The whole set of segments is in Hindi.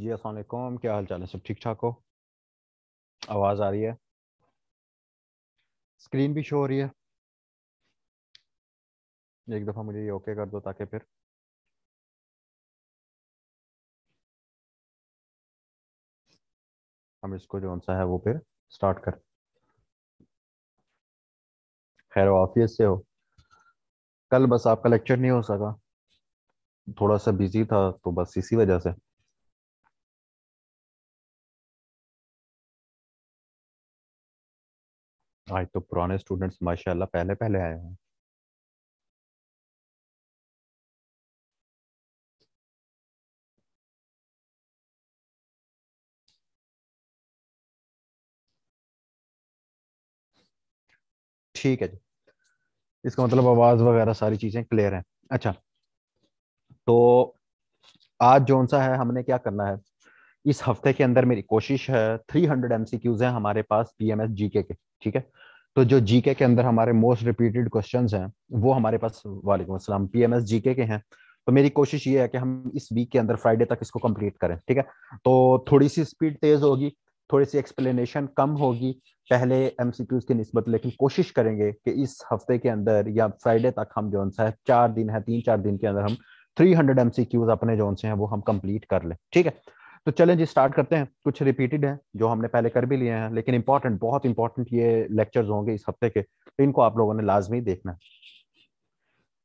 जी असलकुम क्या हाल चाल है सब ठीक ठाक हो आवाज़ आ रही है स्क्रीन भी शो हो रही है एक दफ़ा मुझे ये ओके कर दो ताकि फिर हम इसको जो सा है वो फिर स्टार्ट कर खैर ऑफिस से हो कल बस आपका लेक्चर नहीं हो सका थोड़ा सा बिजी था तो बस इसी वजह से आज तो पुराने स्टूडेंट्स माशाल्लाह पहले पहले आए हैं ठीक है जी इसका मतलब आवाज वगैरह सारी चीजें क्लियर हैं अच्छा तो आज जोन सा है हमने क्या करना है इस हफ्ते के अंदर मेरी कोशिश है 300 हंड्रेड एमसीक्यूज है हमारे पास पीएमएस जीके के ठीक है तो जो जीके के अंदर हमारे मोस्ट रिपीटेड क्वेश्चन हैं वो हमारे पास वालेकुम असलम पीएमएस जीके के हैं तो मेरी कोशिश ये है कि हम इस वीक के अंदर फ्राइडे तक इसको कंप्लीट करें ठीक है तो थोड़ी सी स्पीड तेज होगी थोड़ी सी एक्सप्लेनेशन कम होगी पहले एम सी क्यूज की नस्बत लेकिन कोशिश करेंगे कि इस हफ्ते के अंदर या फ्राइडे तक हम जो है चार दिन है तीन चार दिन के अंदर हम थ्री हंड्रेड क्यूज अपने जो है वो हम कंप्लीट कर लें ठीक है तो चैलेंज स्टार्ट करते हैं कुछ रिपीटेड हैं जो हमने पहले कर भी लिए हैं लेकिन इंपॉर्टेंट बहुत इंपॉर्टेंट ये लेक्चर्स होंगे इस हफ्ते के तो इनको आप लोगों ने लाजमी देखना है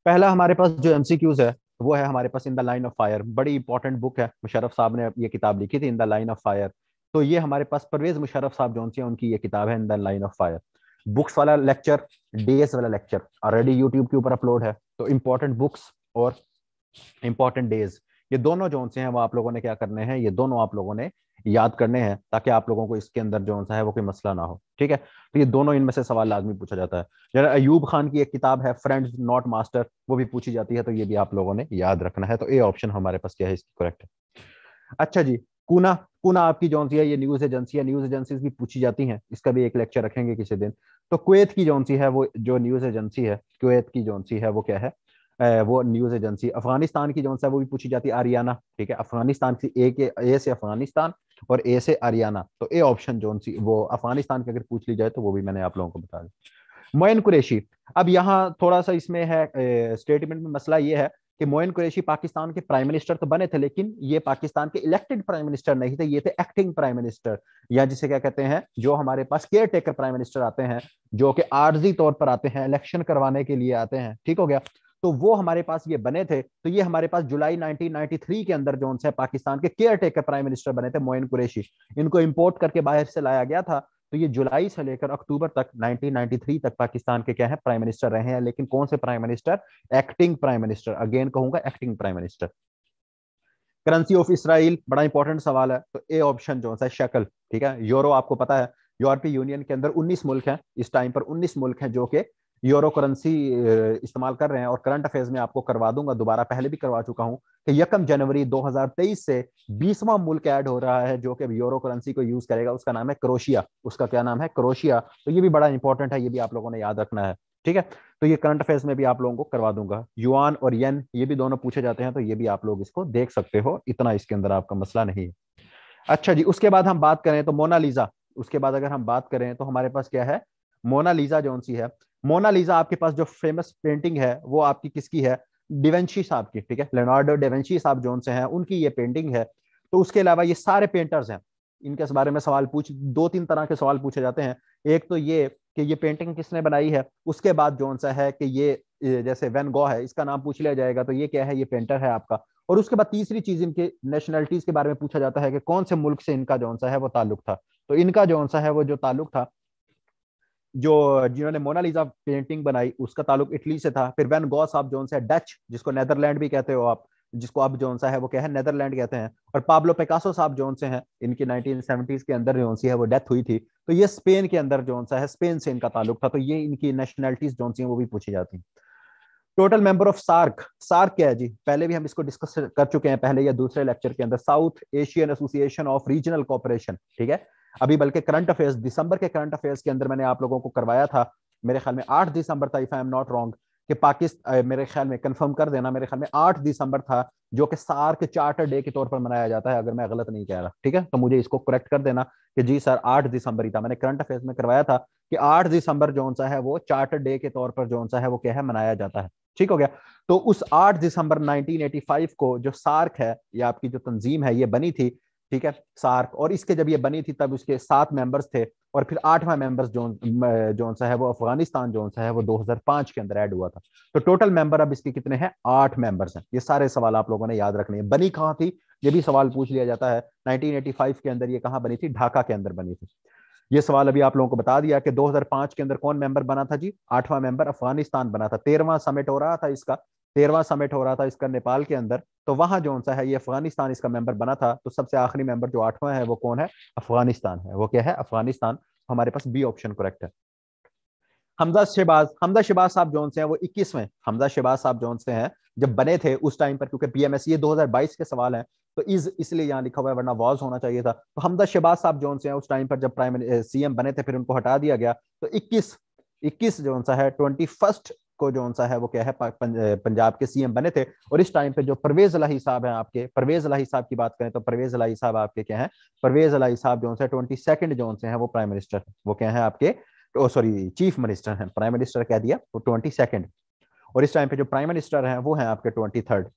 पहला हमारे पास जो एम है वो है हमारे पास in the line of fire बड़ी इंपॉर्टेंट बुक है मुशरफ साहब ने ये किताब लिखी थी in the line of fire तो ये हमारे पास परवेज मुशरफ साहब जोन से उनकी ये किताब है in the line of fire books वाला लेक्चर डेज वाला लेक्चर ऑलरेडी यूट्यूब के ऊपर अपलोड है तो इम्पोर्टेंट बुक्स और इम्पोर्टेंट डेज ये दोनों जोन से हैं वो आप लोगों ने क्या करने हैं ये दोनों आप लोगों ने याद करने हैं ताकि आप लोगों को इसके अंदर जो सा है वो कोई मसला ना हो ठीक है तो ये दोनों इनमें से सवाल आदमी पूछा जाता है जरा अयूब खान की एक किताब है फ्रेंड्स नॉट मास्टर वो भी पूछी जाती है तो ये भी आप लोगों ने याद रखना है तो ए ऑप्शन हमारे पास क्या है इसकी करेक्ट अच्छा जी कूना कूना आपकी जो सी है ये न्यूज एजेंसी है न्यूज एजेंसी भी पूछी जाती हैं इसका भी एक लेक्चर रखेंगे किसी दिन तो कुवैत की जौन सी है वो जो न्यूज एजेंसी है कुवैत की जौन सी है वो क्या है वो न्यूज एजेंसी अफगानिस्तान की जो है वो भी पूछी जाती है आरियाना ठीक है अफगानिस्तान की ए के ए से अफगानिस्तान और ए से आरियाना तो ए ऑप्शन जो सी वो अफगानिस्तान की अगर पूछ ली जाए तो वो भी मैंने आप लोगों को बता दिया मोइन कुरेशी अब यहाँ थोड़ा सा इसमें है स्टेटमेंट में मसला ये है कि मोइन कुरेशी पाकिस्तान के प्राइम मिनिस्टर तो बने थे लेकिन ये पाकिस्तान के इलेक्टेड प्राइम मिनिस्टर नहीं थे ये थे एक्टिंग प्राइम मिनिस्टर या जिसे क्या कहते हैं जो हमारे पास केयर टेकर प्राइम मिनिस्टर आते हैं जो कि आर्जी तौर पर आते हैं इलेक्शन करवाने के लिए आते हैं ठीक हो गया तो वो हमारे पास ये बने थे तो ये हमारे पास जुलाई 1993 के अंदर जो है पाकिस्तान के केयर टेकर प्राइम मिनिस्टर बने थे मोइन कुरेशी इनको इंपोर्ट करके बाहर से लाया गया था तो ये जुलाई से लेकर अक्टूबर तक 1993 तक पाकिस्तान के क्या है प्राइम मिनिस्टर रहे हैं लेकिन कौन से prime minister acting prime minister again कहूंगा acting prime minister currency of Israel बड़ा इंपॉर्टेंट सवाल है तो ए ऑप्शन जो है शक्ल ठीक है यूरो आपको पता है यूरोपीय यूनियन के अंदर 19 मुल्क हैं इस टाइम पर 19 मुल्क हैं जो कि यूरो करेंसी इस्तेमाल कर रहे हैं और करंट अफेयर्स में आपको करवा दूंगा दोबारा पहले भी करवा चुका हूं कि यकम जनवरी 2023 से बीसवां मुल्क ऐड हो रहा है जो कि यूरो करेंसी को यूज करेगा उसका नाम है क्रोशिया उसका क्या नाम है क्रोशिया तो ये भी बड़ा इंपॉर्टेंट है ये भी आप लोगों ने याद रखना है ठीक है तो ये करंट अफेयर्स में भी आप लोगों को करवा दूंगा युआन और येन ये भी दोनों पूछे जाते हैं तो ये भी आप लोग इसको देख सकते हो इतना इसके अंदर आपका मसला नहीं है अच्छा जी उसके बाद हम बात करें तो मोनालीजा उसके बाद अगर हम बात करें तो हमारे पास क्या है मोनालीजा जो सी है मोनालिजा आपके पास जो फेमस पेंटिंग है वो आपकी किसकी है डिवेंशी साहब की ठीक है लेनार्डो डिवेंशी साहब जोन से हैं उनकी ये पेंटिंग है तो उसके अलावा ये सारे पेंटर्स हैं इनके बारे में सवाल पूछ दो तीन तरह के सवाल पूछे जाते हैं एक तो ये कि ये पेंटिंग किसने बनाई है उसके बाद जोन सा है कि ये जैसे वेन गो है इसका नाम पूछ लिया जाएगा तो ये क्या है ये पेंटर है आपका और उसके बाद तीसरी चीज इनके नेशनलिटीज के बारे में पूछा जाता है कि कौन से मुल्क से इनका जोन सा है वो ताल्लुक था तो इनका जोन सा है वो जो ताल्लुक था जो जिन्होंने मोनालिजा पेंटिंग बनाई उसका ताल्लुक इटली से था फिर वैन गॉस आप जोन से डच जिसको नेदरलैंड भी कहते हो आप जिसको अब जो सा है वो क्या है नेदरलैंड कहते हैं और पाब्लो पेकासो साहब जोन से हैं इनकी 1970s के अंदर जो है वो डेथ हुई थी तो ये स्पेन के अंदर जोन सा है स्पेन से इनका ताल्लुक था तो ये इनकी नेशनैलिटीज जोन सी वो भी पूछी जाती total member of SAARC SAARC क्या है जी पहले भी हम इसको डिस्कस कर चुके हैं पहले या दूसरे लेक्चर के अंदर South Asian association of regional cooperation ठीक है अभी बल्कि करंट अफेयर्स दिसंबर के करंट अफेयर्स के अंदर मैंने आप लोगों को करवाया था मेरे ख्याल में आठ दिसंबर था if I am not wrong कि पाकिस्तान मेरे ख्याल में कंफर्म कर देना मेरे ख्याल में आठ दिसंबर था जो कि सार के चार्टर डे के तौर पर मनाया जाता है अगर मैं गलत नहीं कह रहा ठीक है तो मुझे इसको करेक्ट कर देना कि जी सर आठ दिसंबर ही था मैंने करंट अफेयर्स में करवाया था कि आठ दिसंबर जो सा है वो चार्टर डे के तौर पर जो सा है वो क्या है मनाया जाता है ठीक हो गया तो उस आठ दिसंबर नाइनटीन को जो सार्क है ये आपकी जो तंजीम है ये बनी थी ठीक है सार्क और इसके जब ये बनी थी तब उसके सात मेंबर्स थे और फिर आठवां मेंबर्स जो जोन सा है वो अफगानिस्तान जोन सा है वो 2005 के अंदर ऐड हुआ था तो टोटल मेंबर अब इसके कितने हैं आठ मेंबर्स हैं ये सारे सवाल आप लोगों ने याद रखने हैं बनी कहाँ थी ये भी सवाल पूछ लिया जाता है नाइनटीन के अंदर ये कहाँ बनी थी ढाका के अंदर बनी थी ये सवाल अभी आप लोगों को बता दिया कि 2005 के अंदर कौन मेंबर बना था जी आठवां मेंबर अफगानिस्तान बना था तेरहवां समिट हो रहा था इसका तेरवा समिट हो रहा था इसका नेपाल के अंदर तो वहां जो सा है ये अफगानिस्तान इसका मेंबर बना था तो सबसे आखिरी मेंबर जो आठवां है वो कौन है अफगानिस्तान है वो क्या है अफगानिस्तान हमारे पास बी ऑप्शन करेक्ट है हमजा शहबाज हमजा शहबाज साहब जोन से हैं वो 21वें हमजा शहबाज साहब जोन से हैं जब बने थे उस टाइम पर क्योंकि पीएमएस ये 2022 के सवाल हैं तो इज इसलिए यहाँ लिखा हुआ है वरना वॉज होना चाहिए था तो हमदा शहबाज साहब जोन से हैं उस टाइम पर जब प्राइम सीएम बने थे फिर उनको हटा दिया गया तो 21 21 जो सा है ट्वेंटी फर्स्ट को जो सा है वो क्या है पंजाब के सीएम बने थे और इस टाइम पे जो परवेज अलाही साहब हैं आपके परवेज अलाही साहब की बात करें तो परवेज अलाही साहब आपके क्या है परवेज अलाही साहब जो है ट्वेंटी सेकेंड जो से हैं वो प्राइम मिनिस्टर वो क्या है आपके ओ सॉरी चीफ मिनिस्टर हैं प्राइम मिनिस्टर कह दिया वो ट्वेंटी सेकेंड और इस टाइम पे जो प्राइम मिनिस्टर हैं वो हैं आपके twenty third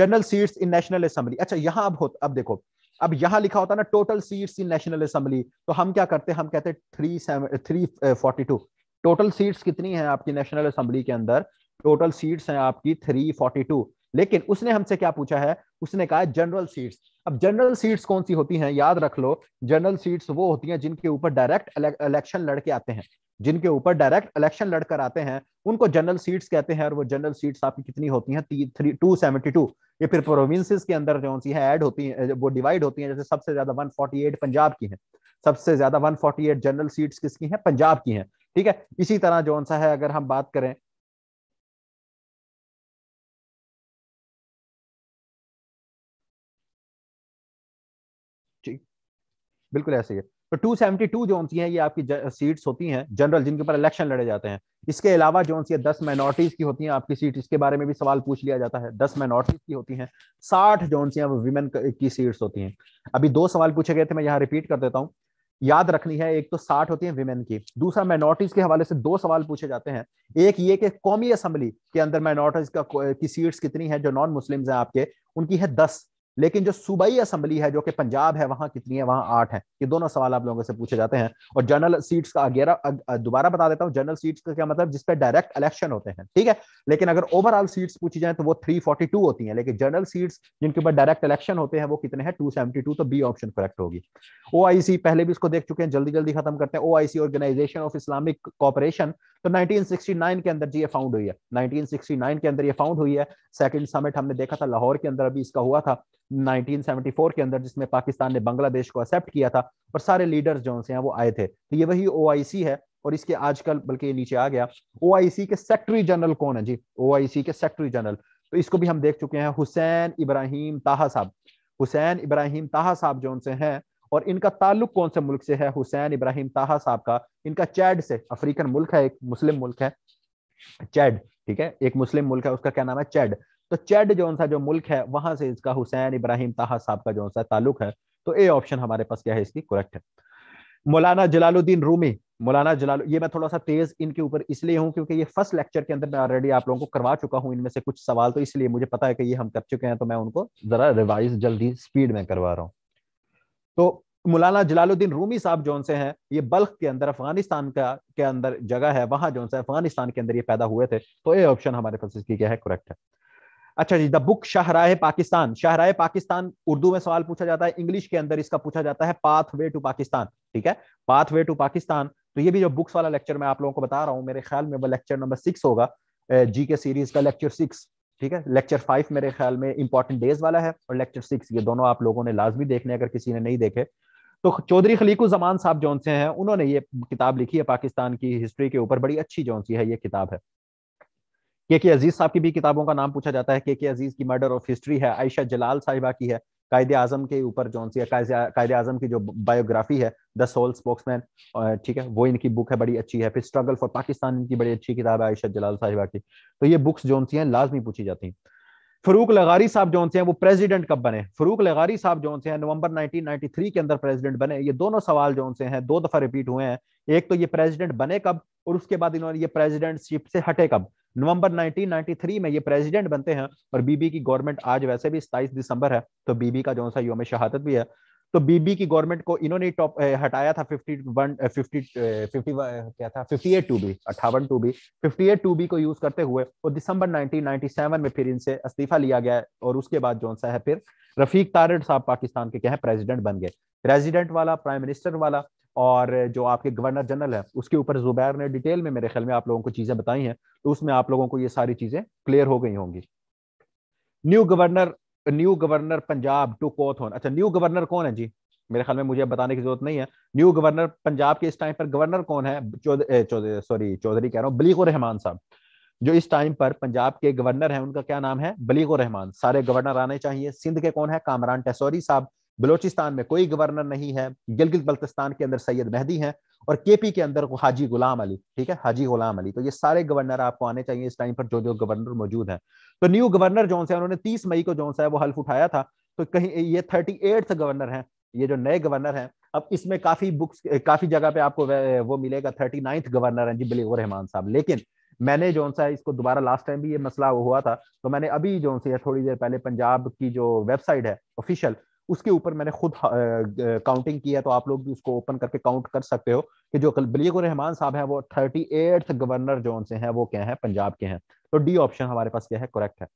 general seats in national assembly अच्छा यहाँ अब हो अब देखो अब यहाँ लिखा होता है ना total seats in national assembly तो हम क्या करते हैं हम कहते हैं three seven three forty two total seats कितनी है आपकी नेशनल असेंबली के अंदर टोटल सीट्स हैं आपकी 342 लेकिन उसने हमसे क्या पूछा है उसने कहा जनरल सीट्स अब जनरल सीट्स कौन सी होती हैं याद रख लो जनरल सीट्स वो होती हैं जिनके ऊपर डायरेक्ट इलेक्शन लड़के आते हैं जिनके ऊपर डायरेक्ट इलेक्शन लड़कर आते हैं उनको जनरल सीट्स कहते हैं और वो जनरल सीट्स आपकी कितनी होती हैं थ्री टू सेवेंटी टू ये फिर प्रोविंसेस के अंदर जो सी है ऐड होती हैं वो डिवाइड होती हैं जैसे सबसे ज्यादा 148 पंजाब की है सबसे ज्यादा 148 जनरल सीट्स किसकी हैं पंजाब की हैं ठीक है इसी तरह जो सा है अगर हम बात करें बिल्कुल ऐसे ही है तो 272 जो है ये आपकी सीट्स होती हैं जनरल जिनके ऊपर इलेक्शन लड़े जाते हैं इसके अलावा जो है दस माइनॉरिटीज की होती हैं आपकी सीट इसके बारे में भी सवाल पूछ लिया जाता है दस माइनॉरिटीज की होती हैं साठ जो वो विमेन की सीट्स होती हैं अभी दो सवाल पूछे गए थे मैं यहाँ रिपीट कर देता हूँ याद रखनी है एक तो साठ होती है विमेन की दूसरा माइनॉरिटीज के हवाले से दो सवाल पूछे जाते हैं एक ये कि कौमी असम्बली के अंदर माइनॉरिटीज का की सीट्स कितनी है जो नॉन मुस्लिम हैं आपके उनकी है दस लेकिन जो सूबाई असम्बली है जो कि पंजाब है वहां कितनी है वहां आठ है ये दोनों सवाल आप लोगों से पूछे जाते हैं और जनरल सीट्स का अगेरा दोबारा बता देता हूँ जनरल सीट्स का क्या मतलब जिसपे डायरेक्ट इलेक्शन होते हैं ठीक है लेकिन अगर ओवरऑल सीट्स पूछी जाए तो वो 342 होती हैं लेकिन जनरल सीट्स जिनके ऊपर डायरेक्ट इलेक्शन होते हैं वो कितने हैं टू तो बी ऑप्शन करेक्ट होगी ओ पहले भी इसको देख चुके हैं जल्दी जल्दी खत्म करते हैं O organisation of Islamic cooperation तो 1969 के अंदर जी ये फाउंड हुई है 1969 के अंदर ये फाउंड हुई है सेकंड समिट हमने देखा था लाहौर के अंदर अभी इसका हुआ था 1974 के अंदर जिसमें पाकिस्तान ने बांग्लादेश को एक्सेप्ट किया था और सारे लीडर्स जो हैं वो आए थे तो ये वही ओ है और इसके आजकल बल्कि नीचे आ गया ओ के सेक्रेटरी जनरल कौन है जी ओ के सेक्रेटरी जनरल तो इसको भी हम देख चुके हैं हुसैन इब्राहिम ताहा साहब हुसैन इब्राहिम ताहा साहब जो उनसे हैं और इनका ताल्लुक कौन से मुल्क से है हुसैन इब्राहिम ताहा साहब का इनका चैड से अफ्रीकन मुल्क है एक मुस्लिम मुल्क है चैड ठीक है एक मुस्लिम मुल्क है उसका क्या नाम है चैड तो चैड जोन सा जो मुल्क है वहां से इसका हुसैन इब्राहिम ताहा साहब का जो सा ताल्लुक है तो ए ऑप्शन हमारे पास क्या है इसकी करेक्ट है मौलाना जलालुद्दीन रूमी मौलाना जलाल ये मैं थोड़ा सा तेज इनके ऊपर इसलिए हूँ क्योंकि ये फर्स्ट लेक्चर के अंदर मैं ऑलरेडी आप लोगों को करवा चुका हूँ इनमें से कुछ सवाल तो इसलिए मुझे पता है कि ये हम कर चुके हैं तो मैं उनको जरा रिवाइज जल्दी स्पीड में करवा रहा हूँ तो मौलाना जलालुद्दीन रूमी साहब जो से हैं ये बल्ख के अंदर अफगानिस्तान का के अंदर जगह है वहां जो अफगानिस्तान के अंदर ये पैदा हुए थे तो ये ऑप्शन हमारे पास इसकी क्या है करेक्ट है अच्छा जी द बुक शाहराह पाकिस्तान शाहराह पाकिस्तान उर्दू में सवाल पूछा जाता है इंग्लिश के अंदर इसका पूछा जाता है पाथ वे टू पाकिस्तान ठीक है पाथ वे टू पाकिस्तान तो ये भी जो बुक्स वाला लेक्चर मैं आप लोगों को बता रहा हूँ मेरे ख्याल में वो लेक्चर नंबर सिक्स होगा जी के सीरीज का लेक्चर सिक्स ठीक है लेक्चर फाइव मेरे ख्याल में इंपॉर्टेंट डेज वाला है और लेक्चर सिक्स ये दोनों आप लोगों ने लाजमी देखने अगर किसी ने नहीं देखे तो चौधरी जमान साहब जौन से हैं उन्होंने ये किताब लिखी है पाकिस्तान की हिस्ट्री के ऊपर बड़ी अच्छी जौन सी है ये किताब है के के अजीज साहब की भी किताबों का नाम पूछा जाता है के के अजीज की मर्डर ऑफ हिस्ट्री है आयशा जलाल साहिबा की है कायदे आजम के ऊपर जो सी कायदे आजम की जो बायोग्राफी है द सोल स्पोक्समैन ठीक है वो इनकी बुक है बड़ी अच्छी है फिर स्ट्रगल फॉर पाकिस्तान इनकी बड़ी अच्छी किताब है आयशा जलाल साहिबा की तो ये बुक्स जो सी हैं लाजमी पूछी जाती हैं फरूक लगारी साहब जो हैं वो प्रेसिडेंट कब बने फरूक लगारी साहब जो हैं नवंबर 1993 के अंदर प्रेसिडेंट बने ये दोनों सवाल जो से हैं दो दफा रिपीट हुए हैं एक तो ये प्रेसिडेंट बने कब और उसके बाद इन्होंने ये प्रेसिडेंटशिप से हटे कब नवंबर 1993 में ये प्रेसिडेंट बनते हैं और बीबी की गवर्नमेंट आज वैसे भी सताइस दिसंबर है तो बीबी का जो सा योम शहादत भी है तो बीबी की गवर्नमेंट को इन्होंने टॉप हटाया था 51 क्या था 58 टू बी अट्ठावन टू बी 58 टू बी को यूज करते हुए और दिसंबर 1997 में फिर इनसे इस्तीफा लिया गया और उसके बाद जो सा है फिर रफीक तारड़ साहब पाकिस्तान के क्या है प्रेसिडेंट बन गए प्रेसिडेंट वाला प्राइम मिनिस्टर वाला और जो आपके गवर्नर जनरल है उसके ऊपर जुबैर ने डिटेल में मेरे ख्याल में आप लोगों को चीजें बताई हैं तो उसमें आप लोगों को ये सारी चीजें क्लियर हो गई होंगी new governor new governor Punjab टू कोथ अच्छा न्यू गवर्नर कौन है जी मेरे ख्याल में मुझे बताने की जरूरत नहीं है न्यू गवर्नर पंजाब के इस टाइम पर गवर्नर कौन है सॉरी चौधरी कह रहा हूँ बलीगो रहमान साहब जो इस टाइम पर पंजाब के गवर्नर हैं उनका क्या नाम है बलीगो रहमान सारे गवर्नर आने चाहिए सिंध के कौन है कामरान टेसोरी साहब बलोचिस्तान में कोई गवर्नर नहीं है गिलगित बल्तिस्तान के अंदर सैयद मेहदी हैं और केपी के अंदर हाजी गुलाम अली ठीक है हाजी गुलाम अली तो ये सारे गवर्नर आपको आने चाहिए इस टाइम पर जो जो गवर्नर मौजूद हैं तो न्यू गवर्नर जो है उन्होंने तीस मई को जो है वो हल्फ उठाया था तो कहीं ये थर्टी गवर्नर हैं ये जो नए गवर्नर हैं अब इसमें काफी बुक्स काफी जगह पे आपको वो मिलेगा थर्टी नाइन्थ गवर्नर हैं जी बिलीवर रहमान साहब लेकिन मैंने जो सा इसको दोबारा लास्ट टाइम भी ये मसला हुआ था तो मैंने अभी जो थोड़ी देर पहले पंजाब की जो वेबसाइट है ऑफिशियल उसके ऊपर मैंने खुद काउंटिंग की है तो आप लोग भी उसको ओपन करके काउंट कर सकते हो कि जो बलीगुर रहमान साहब हैं वो थर्टी एट्थ गवर्नर जोन से हैं वो क्या है पंजाब के हैं तो डी ऑप्शन हमारे पास क्या है करेक्ट है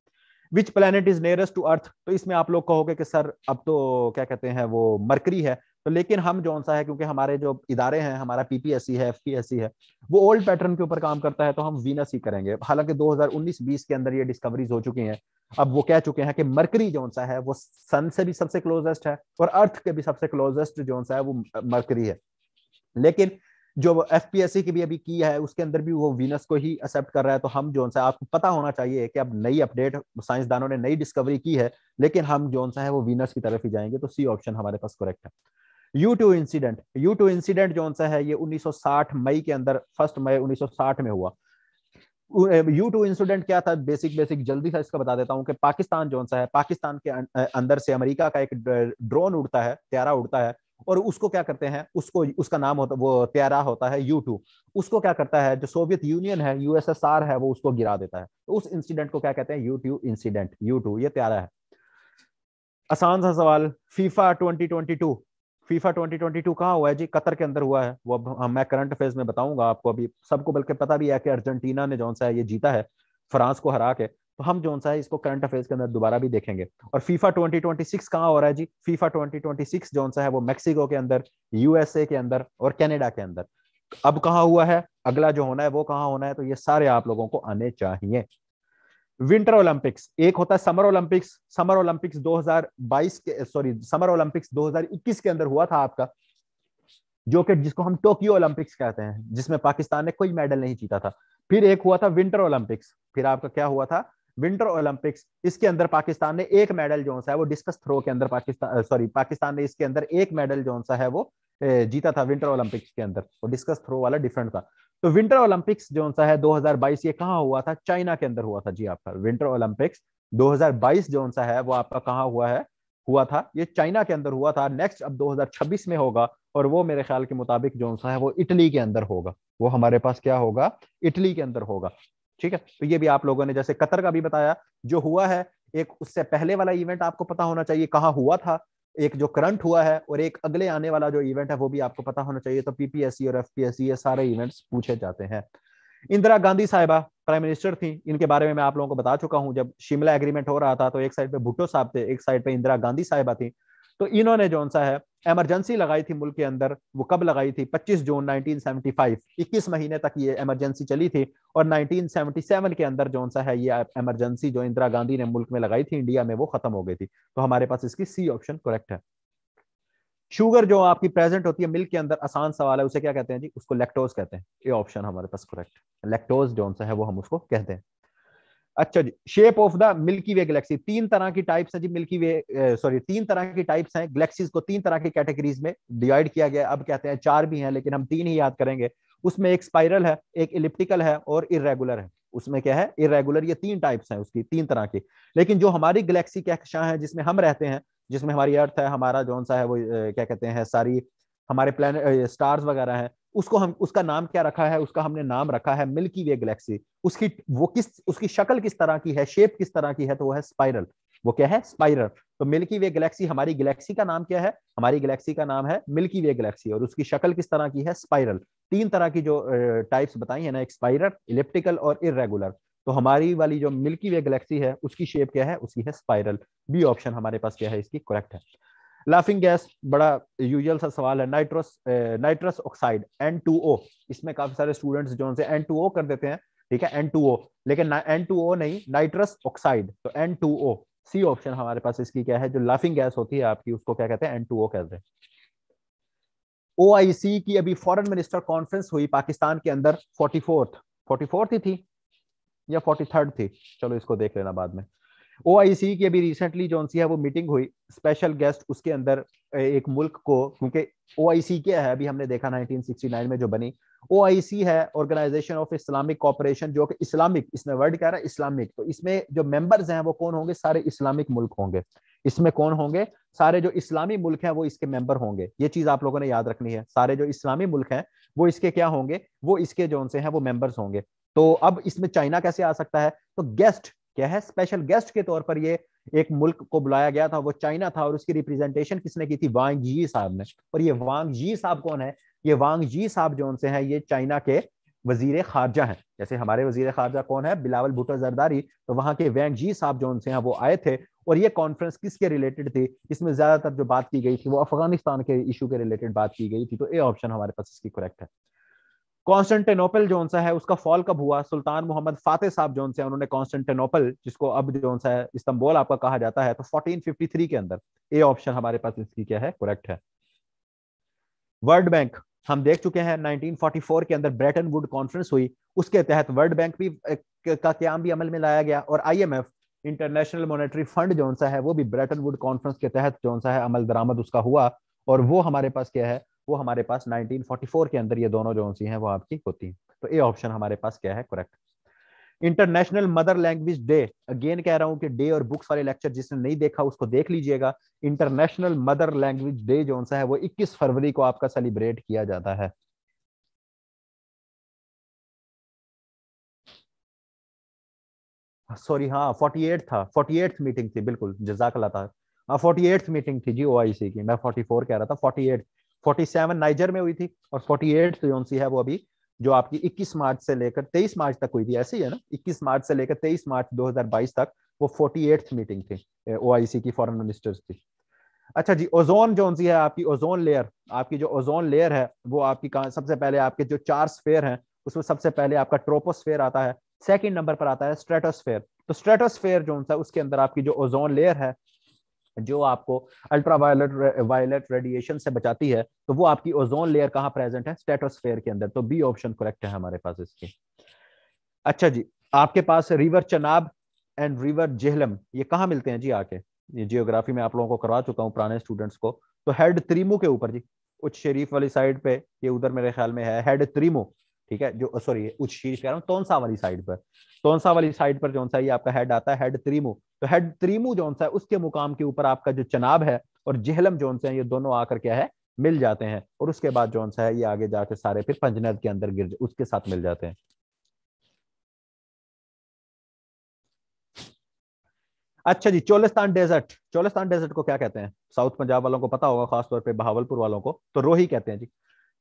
which planet is nearest to earth तो इसमें आप लोग कहोगे कि सर अब तो क्या कहते हैं वो मरकरी है तो लेकिन हम जो सा है क्योंकि हमारे जो इदारे हैं हमारा पीपीएससी है एफपीएससी है वो ओल्ड पैटर्न के ऊपर काम करता है तो हम वीनस ही करेंगे हालांकि 2019-20 के अंदर ये डिस्कवरीज हो चुकी हैं अब वो कह चुके हैं कि मरकरी जो सा है वो सन से भी सबसे क्लोजेस्ट है और अर्थ के भी सबसे क्लोजेस्ट जो सा है वो मरकरी है लेकिन जो एफ पी एस सी की भी अभी की है उसके अंदर भी वो वीनस को ही एक्सेप्ट कर रहा है तो हम जो सा आपको पता होना चाहिए कि अब नई अपडेट साइंसदानों ने नई डिस्कवरी की है लेकिन हम जो सा है वो वीनस की तरफ ही जाएंगे तो सी ऑप्शन हमारे पास करेक्ट है U two incident U two incident जो सा है ये 1960 मई के अंदर फर्स्ट मई 1960 में हुआ यू टू इंसिडेंट क्या था बेसिक बेसिक जल्दी सा इसका बता देता हूँ कि पाकिस्तान जो सा है पाकिस्तान के अं, अंदर से अमेरिका का एक ड्रोन उड़ता है त्यारा उड़ता है और उसको क्या करते हैं उसको उसका नाम होता वो त्यारा होता है यू टू उसको क्या करता है जो सोवियत यूनियन है यूएसएसआर है वो उसको गिरा देता है तो उस इंसिडेंट को क्या कहते हैं U two incident U two ये त्यारा है आसान सा सवाल फीफा 2022 फीफा 2022 कहाँ हुआ है जी कतर के अंदर हुआ है वो अब हाँ, मैं करंट अफेयर्स में बताऊंगा आपको अभी सबको बल्कि पता भी है कि अर्जेंटीना ने जौन सा है ये जीता है फ्रांस को हरा के तो हम जो सा है इसको करंट अफेयर्स के अंदर दोबारा भी देखेंगे और फीफा 2026 कहाँ हो रहा है जी फीफा 2026 जोन सा है वो मेक्सिको के अंदर यूएसए के अंदर और कैनेडा के अंदर अब कहाँ हुआ है अगला जो होना है वो कहाँ होना है तो ये सारे आप लोगों को आने चाहिए विंटर ओलंपिक्स एक होता है समर ओलंपिक्स समर ओलंपिक्स 2022 के सॉरी समर ओलंपिक्स 2021 के अंदर हुआ था आपका जो कि जिसको हम टोक्यो ओलंपिक्स कहते हैं जिसमें पाकिस्तान ने कोई मेडल नहीं जीता था फिर एक हुआ था विंटर ओलंपिक्स फिर आपका क्या हुआ था विंटर ओलंपिक्स इसके अंदर पाकिस्तान ने एक मेडल जो सा है वो डिस्कस थ्रो के अंदर पाकिस्तान सॉरी पाकिस्तान ने इसके अंदर एक मेडल जो सा है वो जीता था विंटर ओलंपिक्स के अंदर और डिस्कस थ्रो वाला डिफरेंट था तो विंटर ओलंपिक्स जो सा है 2022 ये कहाँ हुआ था चाइना के अंदर हुआ था जी आपका विंटर ओलंपिक्स 2022 जो सा है वो आपका कहाँ हुआ है हुआ था ये चाइना के अंदर हुआ था नेक्स्ट अब 2026 में होगा और वो मेरे ख्याल के मुताबिक जो सा है वो इटली के अंदर होगा वो हमारे पास क्या होगा इटली के अंदर होगा ठीक है तो ये भी आप लोगों ने जैसे कतर का भी बताया जो हुआ है एक उससे पहले वाला इवेंट आपको पता होना चाहिए कहाँ हुआ था एक जो करंट हुआ है और एक अगले आने वाला जो इवेंट है वो भी आपको पता होना चाहिए तो पीपीएससी और एफपीएससी ये सारे इवेंट्स पूछे जाते हैं इंदिरा गांधी साहिबा प्राइम मिनिस्टर थी इनके बारे में मैं आप लोगों को बता चुका हूं जब शिमला एग्रीमेंट हो रहा था तो एक साइड पे भुट्टो साहब थे एक साइड पे इंदिरा गांधी साहिबा थी तो इन्होंने जो सा है एमरजेंसी लगाई थी मुल्क के अंदर वो कब लगाई थी 25 जून 1975 21 महीने तक ये एमरजेंसी चली थी और 1977 के अंदर जो सा है ये एमरजेंसी जो इंदिरा गांधी ने मुल्क में लगाई थी इंडिया में वो खत्म हो गई थी तो हमारे पास इसकी सी ऑप्शन करेक्ट है शुगर जो आपकी प्रेजेंट होती है मिल्क के अंदर आसान सवाल है उसे क्या कहते हैं जी उसको लेक्टोज कहते हैं ये ऑप्शन हमारे पास करेक्ट लेक्टोज जो सा है वो हम उसको कहते हैं अच्छा जी shape of the milky way galaxy तीन तरह की टाइप्स हैं जी मिल्की वे सॉरी तीन तरह की टाइप्स हैं गैलेक्सीज को तीन तरह की कैटेगरीज में डिवाइड किया गया अब कहते हैं चार भी हैं लेकिन हम तीन ही याद करेंगे उसमें एक स्पाइरल है एक इलिप्टिकल है और इरेगुलर है उसमें क्या है इरेगुलर ये तीन टाइप्स हैं उसकी तीन तरह की लेकिन जो हमारी गैलेक्सी कक्षा है जिसमें हम रहते हैं जिसमें हमारी अर्थ है हमारा जौन सा है वो क्या कहते हैं सारी हमारे प्लान स्टार्स वगैरह हैं उसको हम उसका नाम क्या रखा है उसका हमने नाम रखा है मिल्की वे गैलेक्सी उसकी वो किस उसकी शक्ल किस तरह की है शेप किस तरह की है तो वो है स्पाइरल वो क्या है स्पाइरल तो मिल्की वे गैलेक्सी हमारी गैलेक्सी का नाम क्या है हमारी गैलेक्सी का नाम है मिल्की वे गैलेक्सी और उसकी शक्ल किस तरह की है स्पाइरल तीन तरह की जो टाइप्स बताई है ना एक स्पाइरल इलेप्टिकल और इरेगुलर तो हमारी वाली जो मिल्की वे गैलेक्सी है उसकी शेप क्या है उसकी है स्पाइरल बी ऑप्शन हमारे पास क्या है इसकी करेक्ट है लाफिंग गैस बड़ा यूजुअल सा सवाल है nitrous nitrous oxide N two O इसमें काफी सारे स्टूडेंट्स जो उनसे एन टू ओ कर देते हैं ठीक है एन टू ओ लेकिन एन टू ओ नहीं नाइट्रस ऑक्साइड तो N two O C option हमारे पास इसकी क्या है जो लाफिंग गैस होती है आपकी उसको क्या कहते हैं एन टू ओ कहते हैं ओ की अभी फॉरन मिनिस्टर कॉन्फ्रेंस हुई पाकिस्तान के अंदर फोर्टी फोर्थ फोर्टी फोर्थ ही थी या फोर्टी थर्ड थी चलो इसको देख लेना बाद में ओ की अभी रिसेंटली जो सी है वो मीटिंग हुई स्पेशल गेस्ट उसके अंदर एक मुल्क को क्योंकि ओ क्या है अभी हमने देखा 1969 में जो बनी ओ है ऑर्गेनाइजेशन ऑफ इस्लामिक कॉपरेशन जो कि इस्लामिक इसमें वर्ड कह रहा है इस्लामिक तो इसमें जो मेंबर्स हैं वो कौन होंगे सारे इस्लामिक मुल्क होंगे इसमें कौन होंगे सारे जो इस्लामी मुल्क हैं वो इसके मेंबर होंगे ये चीज आप लोगों ने याद रखनी है सारे जो इस्लामी मुल्क हैं वो इसके क्या होंगे वो इसके जो उनसे हैं वो मेंबर्स होंगे तो अब इसमें चाइना कैसे आ सकता है तो गेस्ट क्या है स्पेशल गेस्ट के तौर पर ये एक मुल्क को बुलाया गया था वो चाइना था और उसकी रिप्रेजेंटेशन किसने की थी वांग जी साहब ने और ये वांग जी साहब कौन है ये वांग जी साहब जो उनसे हैं ये चाइना के वजीर खारजा हैं जैसे हमारे वजीर खारजा कौन है बिलावल भुटो जरदारी तो वहां के वैंग जी साहब जो उनसे हैं वो आए थे और ये कॉन्फ्रेंस किसके रिलेटेड थी इसमें ज्यादातर जो बात की गई थी वो अफगानिस्तान के इशू के रिलेटेड बात की गई थी तो ए ऑप्शन हमारे पास इसकी करेक्ट है कॉन्स्टेंटेनोपल जो सा है उसका फॉल कब हुआ सुल्तान मोहम्मद फाते साहब जो है उन्होंने कॉन्स्टेंटेनोपल जिसको अब जो सा है इस्तंबोल आपका कहा जाता है तो 1453 के अंदर ए ऑप्शन हमारे पास इसकी क्या है करेक्ट है वर्ल्ड बैंक हम देख चुके हैं 1944 के अंदर ब्रेटन वुड कॉन्फ्रेंस हुई उसके तहत वर्ल्ड बैंक भी का क्याम भी अमल में लाया गया और आईएमएफ इंटरनेशनल मॉनेटरी फंड जो सा है वो भी ब्रेटन वुड कॉन्फ्रेंस के तहत जो सा है अमल दरामद उसका हुआ और वो हमारे पास क्या है वो हमारे पास 1944 के अंदर ये दोनों जो सी हैं वो आपकी होती हैं तो ए ऑप्शन हमारे पास क्या है correct international mother language day again कह रहा हूँ कि डे और बुक्स वाले लेक्चर जिसने नहीं देखा उसको देख लीजिएगा इंटरनेशनल मदर लैंग्वेज डे जो सा है वो 21 फरवरी को आपका सेलिब्रेट किया जाता है सॉरी हाँ फोर्टी एट था फोर्टी एट मीटिंग थी बिल्कुल जजाकला था फोर्टी एट मीटिंग थी जी ओ की मैं फोर्टी फोर कह रहा था फोर्टी एट 47 नाइजर में हुई थी और 48 जो तो सी है वो अभी जो आपकी 21 मार्च से लेकर 23 मार्च तक हुई थी ऐसे ही है ना 21 मार्च से लेकर 23 मार्च 2022 तक वो 48 मीटिंग थी ओ की फॉरेन मिनिस्टर्स की अच्छा जी ओजोन जो सी है आपकी ओजोन लेयर आपकी जो ओजोन लेयर है वो आपकी कहा सबसे पहले आपके जो चार स्फेयर हैं उसमें सबसे पहले आपका ट्रोपोस्फेयर आता है सेकंड नंबर पर आता है स्ट्रेटोस्फेयर तो स्ट्रेटोस्फेयर जो है उसके अंदर आपकी जो ओजोन लेयर है जो आपको अल्ट्रा वायलेट वायलेट रेडिएशन से बचाती है तो वो आपकी ओजोन लेयर कहाँ प्रेजेंट है स्टेटोस्फेयर के अंदर तो बी ऑप्शन करेक्ट है हमारे पास इसके अच्छा जी आपके पास river Chenab and river Jhelum ये कहाँ मिलते हैं जी आके ये जियोग्राफी में आप लोगों को करवा चुका हूँ पुराने स्टूडेंट्स को तो हेड त्रिमू के ऊपर जी उच्च शरीफ वाली साइड पे ये उधर मेरे ख्याल में है हेड त्रिमू ठीक है जो सॉरी उच्च शरीफ कह रहा हूँ तोनसा वाली साइड पर तोनसा वाली साइड पर जो सा ये आपका हेड आता है हेड त्रिमू तो हेड त्रीमू जोन्स है उसके मुकाम के ऊपर आपका जो चनाब है और जहलम जोन्स है ये दोनों आकर क्या है मिल जाते हैं और उसके बाद जोन्स है ये आगे जाके सारे फिर पंजनद के अंदर गिर उसके साथ मिल जाते हैं अच्छा जी चोलिस्तान डेजर्ट चोलिस्तान डेजर्ट को क्या कहते हैं साउथ पंजाब वालों को पता होगा खासतौर पे बहावलपुर वालों को तो रोही कहते हैं जी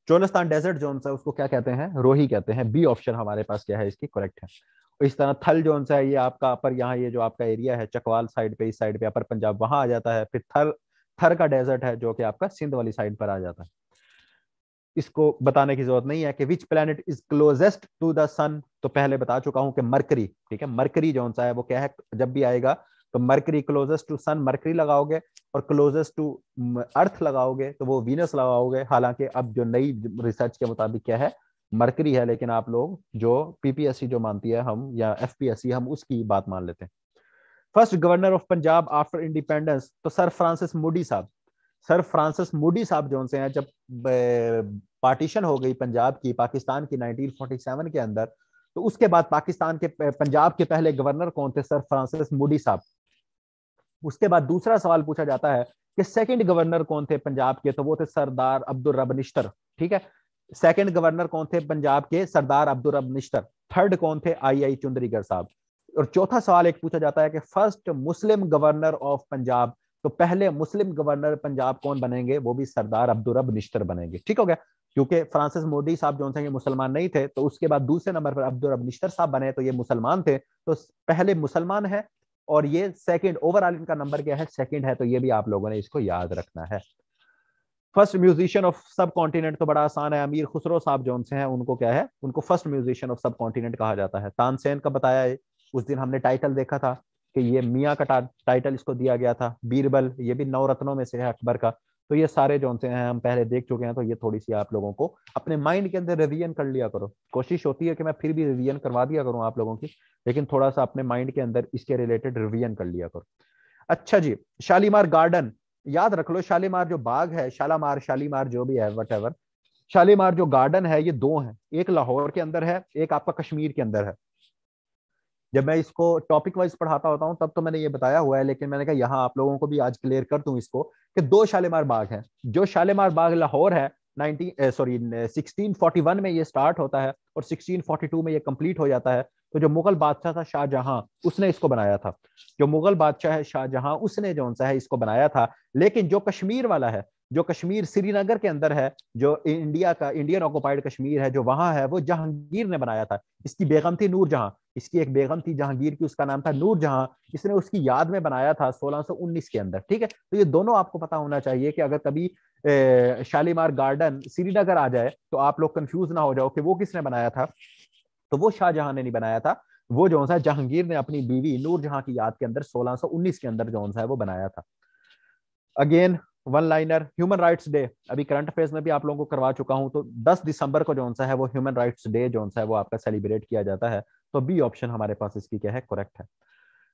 चोलिस्तान डेजर्ट जोन है उसको क्या कहते हैं रोही कहते हैं बी ऑप्शन हमारे पास क्या है इसकी करेक्ट है इस तरह थल जोन सा है ये आपका अपर यहाँ ये जो आपका एरिया है चकवाल साइड पे इस साइड पे अपर पंजाब वहां आ जाता है फिर थर थर का डेजर्ट है जो कि आपका सिंध वाली साइड पर आ जाता है इसको बताने की जरूरत नहीं है कि which planet is closest to the sun तो पहले बता चुका हूं कि मरकरी ठीक है मरकरी जोन सा है वो क्या है जब भी आएगा तो mercury closest to sun mercury लगाओगे और क्लोजेस्ट टू अर्थ लगाओगे तो वो वीनस लगाओगे हालांकि अब जो नई रिसर्च के मुताबिक क्या है मरकरी है लेकिन आप लोग जो पीपीएससी जो मानती है हम या एफ हम उसकी बात मान लेते हैं first governor of Punjab after independence तो सर फ्रांसिस मूडी साहब सर फ्रांसिस मूडी साहब जो उनसे हैं जब पार्टीशन हो गई पंजाब की पाकिस्तान की 1947 के अंदर तो उसके बाद पाकिस्तान के पंजाब के पहले गवर्नर कौन थे सर फ्रांसिस मूडी साहब उसके बाद दूसरा सवाल पूछा जाता है कि सेकंड गवर्नर कौन थे पंजाब के तो वो थे सरदार अब्दुल रब निश्तर ठीक है सेकंड गवर्नर कौन थे पंजाब के सरदार अब्दुल रब निश्तर थर्ड कौन थे आई आई चुंदरीगढ़ साहब और चौथा सवाल एक पूछा जाता है कि first Muslim governor of Punjab तो पहले मुस्लिम गवर्नर पंजाब कौन बनेंगे वो भी सरदार अब्दुल रब निश्तर बनेंगे ठीक हो गया क्योंकि फ्रांसिस मोदी साहब जो ये मुसलमान नहीं थे तो उसके बाद दूसरे नंबर पर अब्दुल रब निश्तर साहब बने तो ये मुसलमान थे तो पहले मुसलमान है और ये सेकंड ओवरऑल इनका नंबर क्या है सेकंड है तो ये भी आप लोगों ने इसको याद रखना है first musician of subcontinent तो बड़ा आसान है अमीर खुसरो साहब जो उनसे हैं उनको क्या है उनको first musician of subcontinent कहा जाता है तानसेन का बताया है उस दिन हमने टाइटल देखा था कि ये मियाँ का टाइटल इसको दिया गया था बीरबल ये भी नौ रत्नों में से है अकबर का तो ये सारे जो उनसे हैं हम पहले देख चुके हैं तो ये थोड़ी सी आप लोगों को अपने माइंड के अंदर रिवीजन कर लिया करो कोशिश होती है कि मैं फिर भी रिवीजन करवा दिया करूँ आप लोगों की लेकिन थोड़ा सा अपने माइंड के अंदर इसके रिलेटेड रिवीजन कर लिया करो अच्छा जी शालीमार गार्डन याद रख लो शालीमार जो बाग है शालामार शालीमार जो भी है वट एवर शालीमार जो गार्डन है ये दो हैं एक लाहौर के अंदर है एक आपका कश्मीर के अंदर है जब मैं इसको टॉपिक वाइज पढ़ाता होता हूँ तब तो मैंने ये बताया हुआ है लेकिन मैंने कहा यहाँ आप लोगों को भी आज क्लियर कर दू इसको कि दो शालीमार बाग है जो शालीमार बाग लाहौर है 19 सॉरी 1641 में ये स्टार्ट होता है और 1642 में ये कंप्लीट हो जाता है तो जो मुगल बादशाह था शाहजहां उसने इसको बनाया था जो मुगल बादशाह है शाहजहां उसने जो सा है इसको बनाया था लेकिन जो कश्मीर वाला है जो कश्मीर श्रीनगर के अंदर है जो इंडिया का इंडियन ऑक्युपाइड कश्मीर है जो वहां है वो जहांगीर ने बनाया था इसकी बेगम थी नूर जहां इसकी एक बेगम थी जहांगीर की उसका नाम था नूर जहां इसने उसकी याद में बनाया था 1619 के अंदर ठीक है तो ये दोनों आपको पता होना चाहिए कि अगर कभी शालीमार गार्डन श्रीनगर आ जाए तो आप लोग कंफ्यूज ना हो जाओ कि वो किसने बनाया था तो वो शाहजहां ने नहीं बनाया था वो जो सा जहांगीर ने अपनी बीवी नूर जहां की याद के अंदर 1619 के अंदर जो सा है वो बनाया था again one liner human rights day अभी करंट फेज में भी आप लोगों को करवा चुका हूं तो 10 दिसंबर को जो सा है वो ह्यूमन राइट्स डे जो सा है वो आपका सेलिब्रेट किया जाता है तो बी ऑप्शन हमारे पास इसकी क्या है करेक्ट है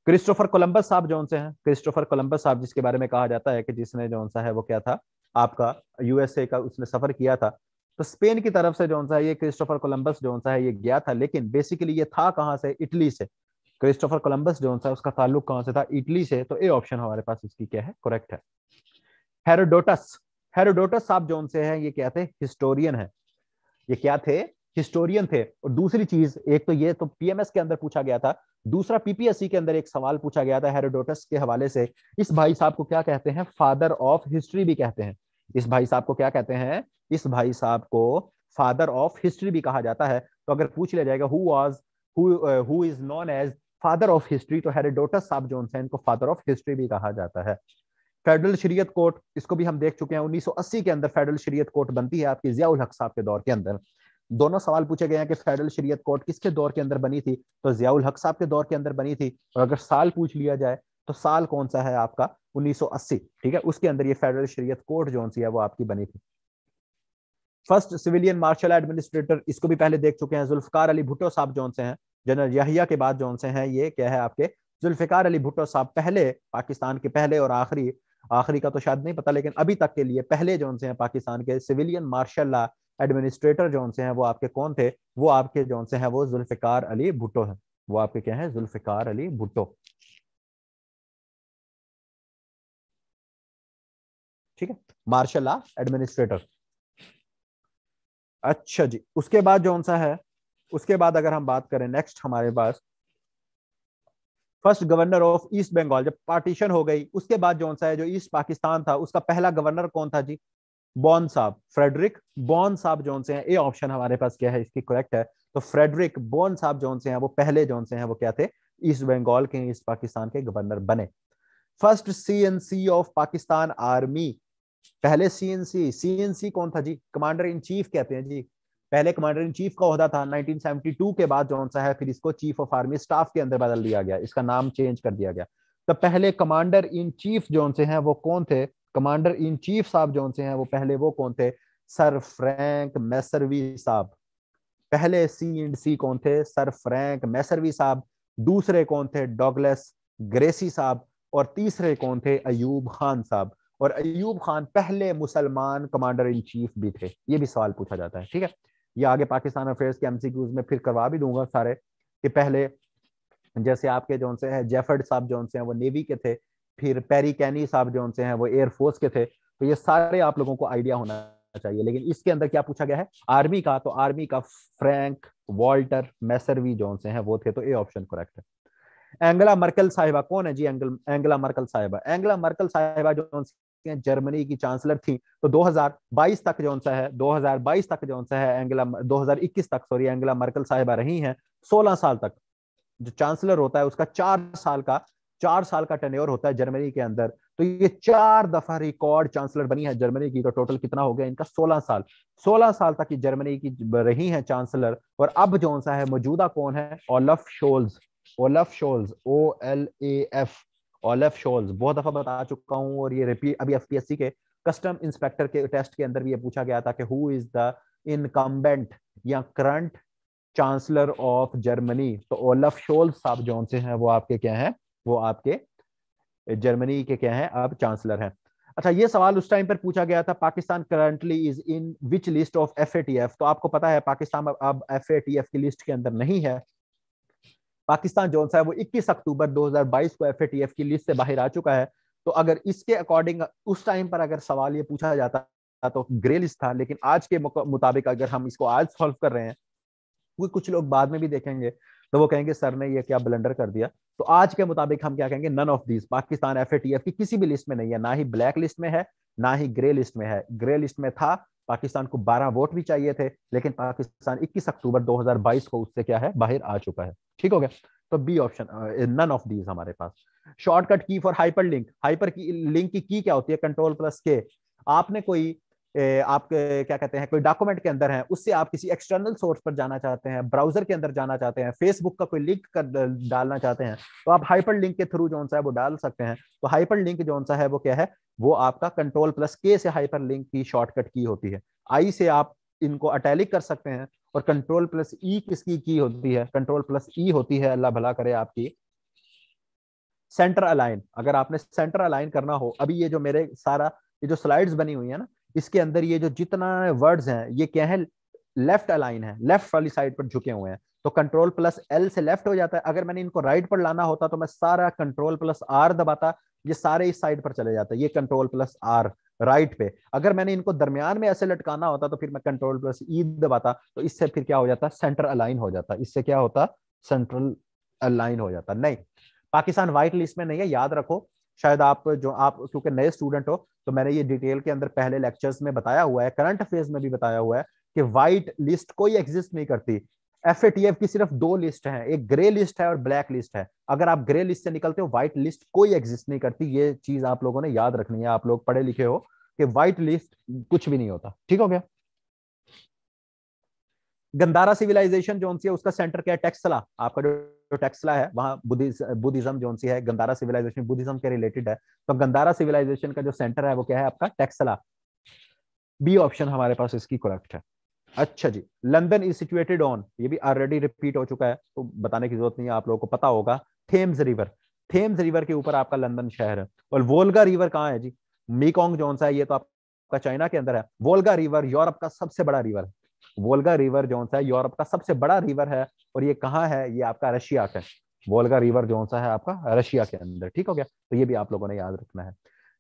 क्रिस्टोफर कोलंबस साहब जो से हैं क्रिस्टोफर कोलंबस साहब जिसके बारे में कहा जाता है कि जिसने जो सा है वो क्या था आपका यूएसए का उसने सफर किया था तो स्पेन की तरफ से जो सा ये क्रिस्टोफर कोलंबस जो सा है ये गया था लेकिन बेसिकली ये था कहाँ से इटली से क्रिस्टोफर कोलंबस जो सा उसका ताल्लुक कहाँ से था इटली से तो ए ऑप्शन हमारे पास इसकी क्या है करेक्ट है हेरोडोटस हेरोडोटस आप जोन से हैं ये क्या थे हिस्टोरियन है ये क्या थे हिस्टोरियन थे और दूसरी चीज एक तो ये तो पीएमएस के अंदर पूछा गया था दूसरा पीपीएससी के अंदर एक सवाल पूछा गया था हेरोडोटस के हवाले से इस भाई साहब को क्या कहते हैं फादर ऑफ हिस्ट्री भी कहते हैं इस भाई साहब को क्या कहते हैं इस भाई साहब को फादर ऑफ हिस्ट्री भी कहा जाता है तो अगर पूछ लिया जाएगा who was who is known as father of history तो हेरोडोटस साहब जोन से इनको फादर ऑफ हिस्ट्री भी कहा जाता है फेडरल शरीयत कोर्ट इसको भी हम देख चुके हैं 1980 के अंदर फेडरल शरीयत कोर्ट बनती है आपके जियाउल हक साहब के दौर के अंदर दोनों सवाल पूछे गए हैं कि फेडरल शरीयत कोर्ट किसके दौर के अंदर बनी थी तो जियाउल हक साहब के दौर के अंदर बनी थी और अगर साल पूछ लिया जाए तो साल कौन सा है आपका 1980 ठीक है उसके अंदर ये फेडरल शरीयत कोर्ट जो सी है वो आपकी बनी थी फर्स्ट सिविलियन मार्शल एडमिनिस्ट्रेटर इसको भी पहले देख चुके हैं जुल्फकार अली भुट्टो साहब जो से हैं जनरल यहिया के बाद जो से हैं ये क्या है आपके जुल्फिकार अली भुट्टो साहब पहले पाकिस्तान के पहले और आखिरी आखिरी का तो शायद नहीं पता लेकिन अभी तक के लिए पहले जो उनसे हैं पाकिस्तान के सिविलियन मार्शल ला एडमिनिस्ट्रेटर जो उनसे हैं वो आपके कौन थे वो आपके जो उनसे हैं वो जुल्फिकार अली भुट्टो हैं वो आपके क्या है जुल्फिकार अली भुट्टो ठीक है मार्शल ला एडमिनिस्ट्रेटर अच्छा जी उसके बाद जो सा है उसके बाद अगर हम बात करें नेक्स्ट हमारे पास first governor of east Bengal जब पार्टीशन हो गई उसके बाद जो सा है जो ईस्ट पाकिस्तान था उसका पहला गवर्नर कौन था जी बॉन साहब फ्रेडरिक बॉन साहब जो से हैं ए ऑप्शन हमारे पास क्या है इसकी करेक्ट है तो फ्रेडरिक बॉन साहब जो से हैं वो पहले जो से हैं वो क्या थे ईस्ट बंगाल के ईस्ट पाकिस्तान के गवर्नर बने first C of Pakistan army पहले सी एन कौन था जी कमांडर इन चीफ कहते हैं जी पहले कमांडर इन चीफ का अहदा था 1972 के बाद जॉन सा है फिर इसको चीफ ऑफ आर्मी स्टाफ के अंदर बदल दिया गया इसका नाम चेंज कर दिया गया तो पहले कमांडर इन चीफ जॉन से हैं वो कौन थे कमांडर इन चीफ साहब जॉन से हैं वो पहले वो कौन थे सर फ्रैंक मैसरवी साहब पहले सी एंड सी कौन थे सर फ्रैंक मैसरवी साहब दूसरे कौन थे डॉगलेस ग्रेसी साहब और तीसरे कौन थे अयूब खान साहब और अयूब खान पहले मुसलमान कमांडर इन चीफ भी थे ये भी सवाल पूछा जाता है ठीक है या आगे पाकिस्तान अफेयर्स के एमसीक्यूज में फिर करवा भी दूंगा सारे कि पहले जैसे आपके जो से जेफर्ड साहब जो से हैं वो नेवी के थे फिर पेरी कैनी साहब जो से हैं वो एयरफोर्स के थे तो ये सारे आप लोगों को आइडिया होना चाहिए लेकिन इसके अंदर क्या पूछा गया है आर्मी का तो आर्मी का फ्रैंक वॉल्टर मैसरवी जो से है वो थे तो ए ऑप्शन करेक्ट है एंगला मर्कल साहिबा कौन है जी एंगल एंगला मर्कल साहिबा एंगला मर्कल साहिबा जो सकती हैं जर्मनी की चांसलर थी तो 2022 तक जो सा है 2022 तक जो सा है एंगला 2021 तक सॉरी एंगला मर्कल साहिबा रही हैं 16 साल तक जो चांसलर होता है उसका चार साल का चार साल का टेन्योर होता है जर्मनी के अंदर तो ये चार दफा रिकॉर्ड चांसलर बनी है जर्मनी की तो टोटल कितना हो गया इनका 16 साल 16 साल तक ये जर्मनी की रही है चांसलर और अब जो सा है मौजूदा कौन है Olaf Scholz Olaf Scholz O L A F Olaf Scholz बहुत दफा बता चुका हूँ और ये रिपीट अभी एफ के कस्टम इंस्पेक्टर के टेस्ट के अंदर भी ये पूछा गया था कि हु इज द इनकम्बेंट या करंट चांसलर ऑफ जर्मनी तो ओलफ शोल्स साहब जौन से हैं वो आपके क्या हैं वो आपके जर्मनी के क्या हैं अब चांसलर हैं अच्छा ये सवाल उस टाइम पर पूछा गया था Pakistan currently is in which list of F तो आपको पता है पाकिस्तान अब एफ की लिस्ट के अंदर नहीं है पाकिस्तान जो है वो 21 अक्टूबर 2022 को एफ की लिस्ट से बाहर आ चुका है तो अगर इसके अकॉर्डिंग उस टाइम पर अगर सवाल ये पूछा जाता तो ग्रे लिस्ट था लेकिन आज के मुताबिक अगर हम इसको आज सॉल्व कर रहे हैं क्योंकि कुछ लोग बाद में भी देखेंगे तो वो कहेंगे सर ने ये क्या ब्लेंडर कर दिया तो आज के मुताबिक हम क्या कहेंगे none of these Pakistan F की किसी भी लिस्ट में नहीं है ना ही ब्लैक लिस्ट में है ना ही ग्रे लिस्ट में है ग्रे लिस्ट में था पाकिस्तान को 12 वोट भी चाहिए थे लेकिन पाकिस्तान 21 अक्टूबर 2022 को उससे क्या है बाहर आ चुका है ठीक हो गया तो B option none of these हमारे पास shortcut key for hyperlink hyper की लिंक की की क्या होती है कंट्रोल प्लस के आपने कोई आप क्या कहते हैं कोई डॉक्यूमेंट के अंदर है उससे आप किसी एक्सटर्नल सोर्स पर जाना चाहते हैं ब्राउजर के अंदर जाना चाहते हैं फेसबुक का कोई लिंक कर डालना चाहते हैं तो आप हाइपर लिंक के थ्रू जो सा है वो डाल सकते हैं तो हाइपर लिंक जो सा है वो क्या है वो आपका कंट्रोल प्लस के से हाइपर लिंक की शॉर्टकट की होती है आई से आप इनको अटैलिक कर सकते हैं और कंट्रोल प्लस ई किसकी की होती है कंट्रोल प्लस ई होती है अल्लाह भला करे आपकी सेंटर अलाइन अगर आपने सेंटर अलाइन करना हो अभी ये जो मेरे सारा ये जो स्लाइड्स बनी हुई है ना इसके अंदर ये जो जितना वर्ड्स हैं ये क्या है लेफ्ट अलाइन है लेफ्ट वाली साइड पर झुके हुए हैं तो कंट्रोल प्लस एल से लेफ्ट हो जाता है अगर मैंने इनको राइट पर लाना होता तो मैं सारा कंट्रोल प्लस आर दबाता ये सारे इस साइड पर चले जाते ये कंट्रोल प्लस आर राइट पे अगर मैंने इनको दरमियान में ऐसे लटकाना होता तो फिर मैं कंट्रोल प्लस ई दबाता तो इससे फिर क्या हो जाता सेंटर अलाइन हो जाता इससे क्या होता सेंट्रल अलाइन हो जाता नहीं पाकिस्तान व्हाइट लिस्ट में नहीं है याद रखो शायद आप जो आप क्योंकि नए स्टूडेंट हो तो मैंने ये डिटेल के अंदर पहले लेक्चर्स में बताया हुआ है करंट फेज में भी बताया हुआ है कि वाइट लिस्ट कोई एग्जिस्ट नहीं करती एफ ए टी एफ की सिर्फ दो लिस्ट हैं एक ग्रे लिस्ट है और ब्लैक लिस्ट है अगर आप ग्रे लिस्ट से निकलते हो व्हाइट लिस्ट कोई एग्जिस्ट नहीं करती ये चीज आप लोगों ने याद रखनी है आप लोग पढ़े लिखे हो कि व्हाइट लिस्ट कुछ भी नहीं होता ठीक हो गया गंदारा सिविलाइजेशन जो है उसका सेंटर क्या है टेक्सला आपका जो टेक्सला है वहां बुद्धिज्म जो है गंदारा सिविलाइजेशन बुद्धिज्म के रिलेटेड है तो गंदारा सिविलाइजेशन का जो सेंटर है वो क्या है आपका टेक्सला बी ऑप्शन हमारे पास इसकी करेक्ट है अच्छा जी लंदन इज सिचुएटेड ऑन ये भी ऑलरेडी रिपीट हो चुका है तो बताने की जरूरत नहीं है आप लोगों को पता होगा थेम्स रिवर थेम्स रिवर के ऊपर आपका लंदन शहर है और वोल्गा रिवर कहाँ है जी मीकोंग जोन सा है ये तो आपका चाइना के अंदर है वोल्गा रिवर यूरोप का सबसे बड़ा रिवर है वोल्गा रिवर जोन सा है यूरोप का सबसे बड़ा रिवर है और ये कहाँ है ये आपका रशिया का वोल्गा रिवर जोन सा है आपका रशिया के अंदर ठीक हो गया तो ये भी आप लोगों ने याद रखना है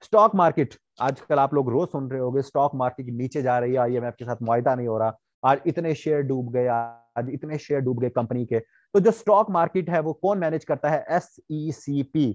स्टॉक मार्केट आजकल आप लोग रोज सुन रहे हो स्टॉक मार्केट नीचे जा रही है आई एम के साथ मुआदा नहीं हो रहा आज इतने शेयर डूब गए आज इतने शेयर डूब गए कंपनी के तो जो स्टॉक मार्केट है वो कौन मैनेज करता है S E C P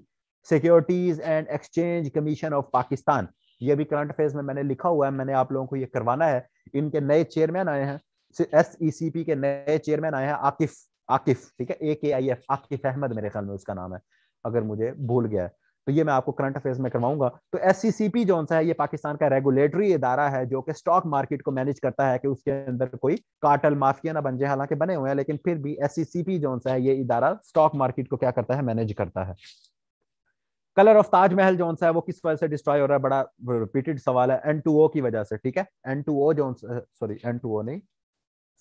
securities and exchange commission of Pakistan ये भी करंट फेज में मैंने लिखा हुआ है मैंने आप लोगों को ये करवाना है इनके नए चेयरमैन आए हैं एस ई सी पी के नए चेयरमैन आए हैं आकिफ आकिफ ठीक है ए के आई एफ आकिफ अहमद मेरे ख्याल में उसका नाम है अगर मुझे भूल गया है तो ये मैं आपको करंट अफेयर्स में करवाऊंगा तो एस जो e सा है ये पाकिस्तान का रेगुलेटरी इदारा है जो कि स्टॉक मार्केट को मैनेज करता है कि उसके अंदर कोई कार्टल माफिया ना बन जाए हालांकि बने हुए हैं लेकिन फिर भी एस जो e सा है ये इदारा स्टॉक मार्केट को क्या करता है मैनेज करता है कलर ऑफ ताजमहल जो सा है वो किस वजह से डिस्ट्रॉय हो रहा है बड़ा रिपीटेड सवाल है एन की वजह से ठीक है एन टू ओ जो सॉरी एन नहीं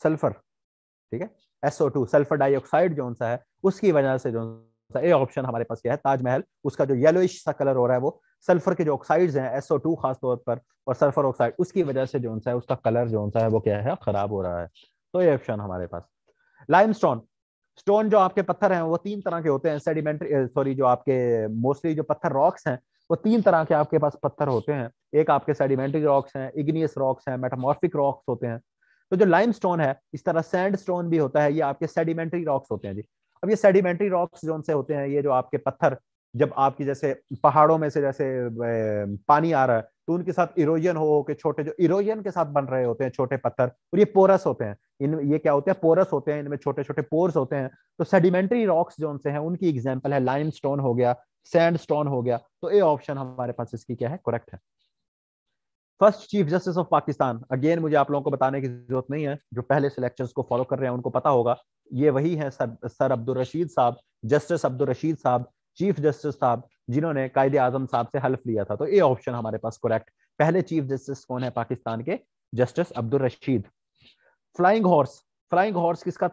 सल्फर ठीक है एसओ टू सल्फर डाइऑक्साइड जो है उसकी वजह से जो ए ऑप्शन हमारे पास क्या है ताजमहल उसका जो येलोइश सा कलर हो रहा है वो सल्फर के जो ऑक्साइड्स हैं एसओ टू खासतौर पर और सल्फर ऑक्साइड उसकी वजह से जो है उसका कलर जो है वो क्या है खराब हो रहा है तो ये ऑप्शन हमारे पास लाइम स्टोन स्टोन जो आपके पत्थर हैं वो तीन तरह के होते हैं सेडिमेंट्री सॉरी जो आपके मोस्टली जो पत्थर रॉक्स हैं वो तीन तरह के आपके पास पत्थर होते हैं एक आपके सेडिमेंट्री रॉक्स हैं इग्नियस रॉक्स हैं मेटामॉर्फिक रॉक्स होते हैं तो जो लाइम स्टोन है इस तरह सैंड स्टोन भी होता है ये आपके सेडिमेंट्री रॉक्स होते हैं जी अब ये सेडिमेंट्री रॉक्स जो से होते हैं ये जो आपके पत्थर जब आपकी जैसे पहाड़ों में से जैसे पानी आ रहा है तो उनके साथ इरोजन हो के छोटे जो इरोजन के साथ बन रहे होते हैं छोटे पत्थर और ये पोरस होते हैं इन ये क्या होते हैं पोरस होते हैं इनमें छोटे छोटे पोर्स होते हैं तो सेडिमेंट्री रॉक्स जो उनसे हैं उनकी एग्जाम्पल है लाइम स्टोन हो गया सैंड स्टोन हो गया तो ए ऑप्शन हमारे पास इसकी क्या है करेक्ट है first chief justice of Pakistan again मुझे आप लोगों को बताने की जरूरत नहीं है जो पहले सिलेक्शन को फॉलो कर रहे हैं उनको पता होगा ये वही है सर सर अब्दुल रशीद साहब जस्टिस अब्दुल रशीद साहब चीफ जस्टिस साहब जिन्होंने कायदे आजम साहब से हल्फ लिया था तो ये ऑप्शन हमारे पास करेक्ट पहले चीफ जस्टिस कौन है पाकिस्तान के justice Abdul Rashid flying horse flying horse किसका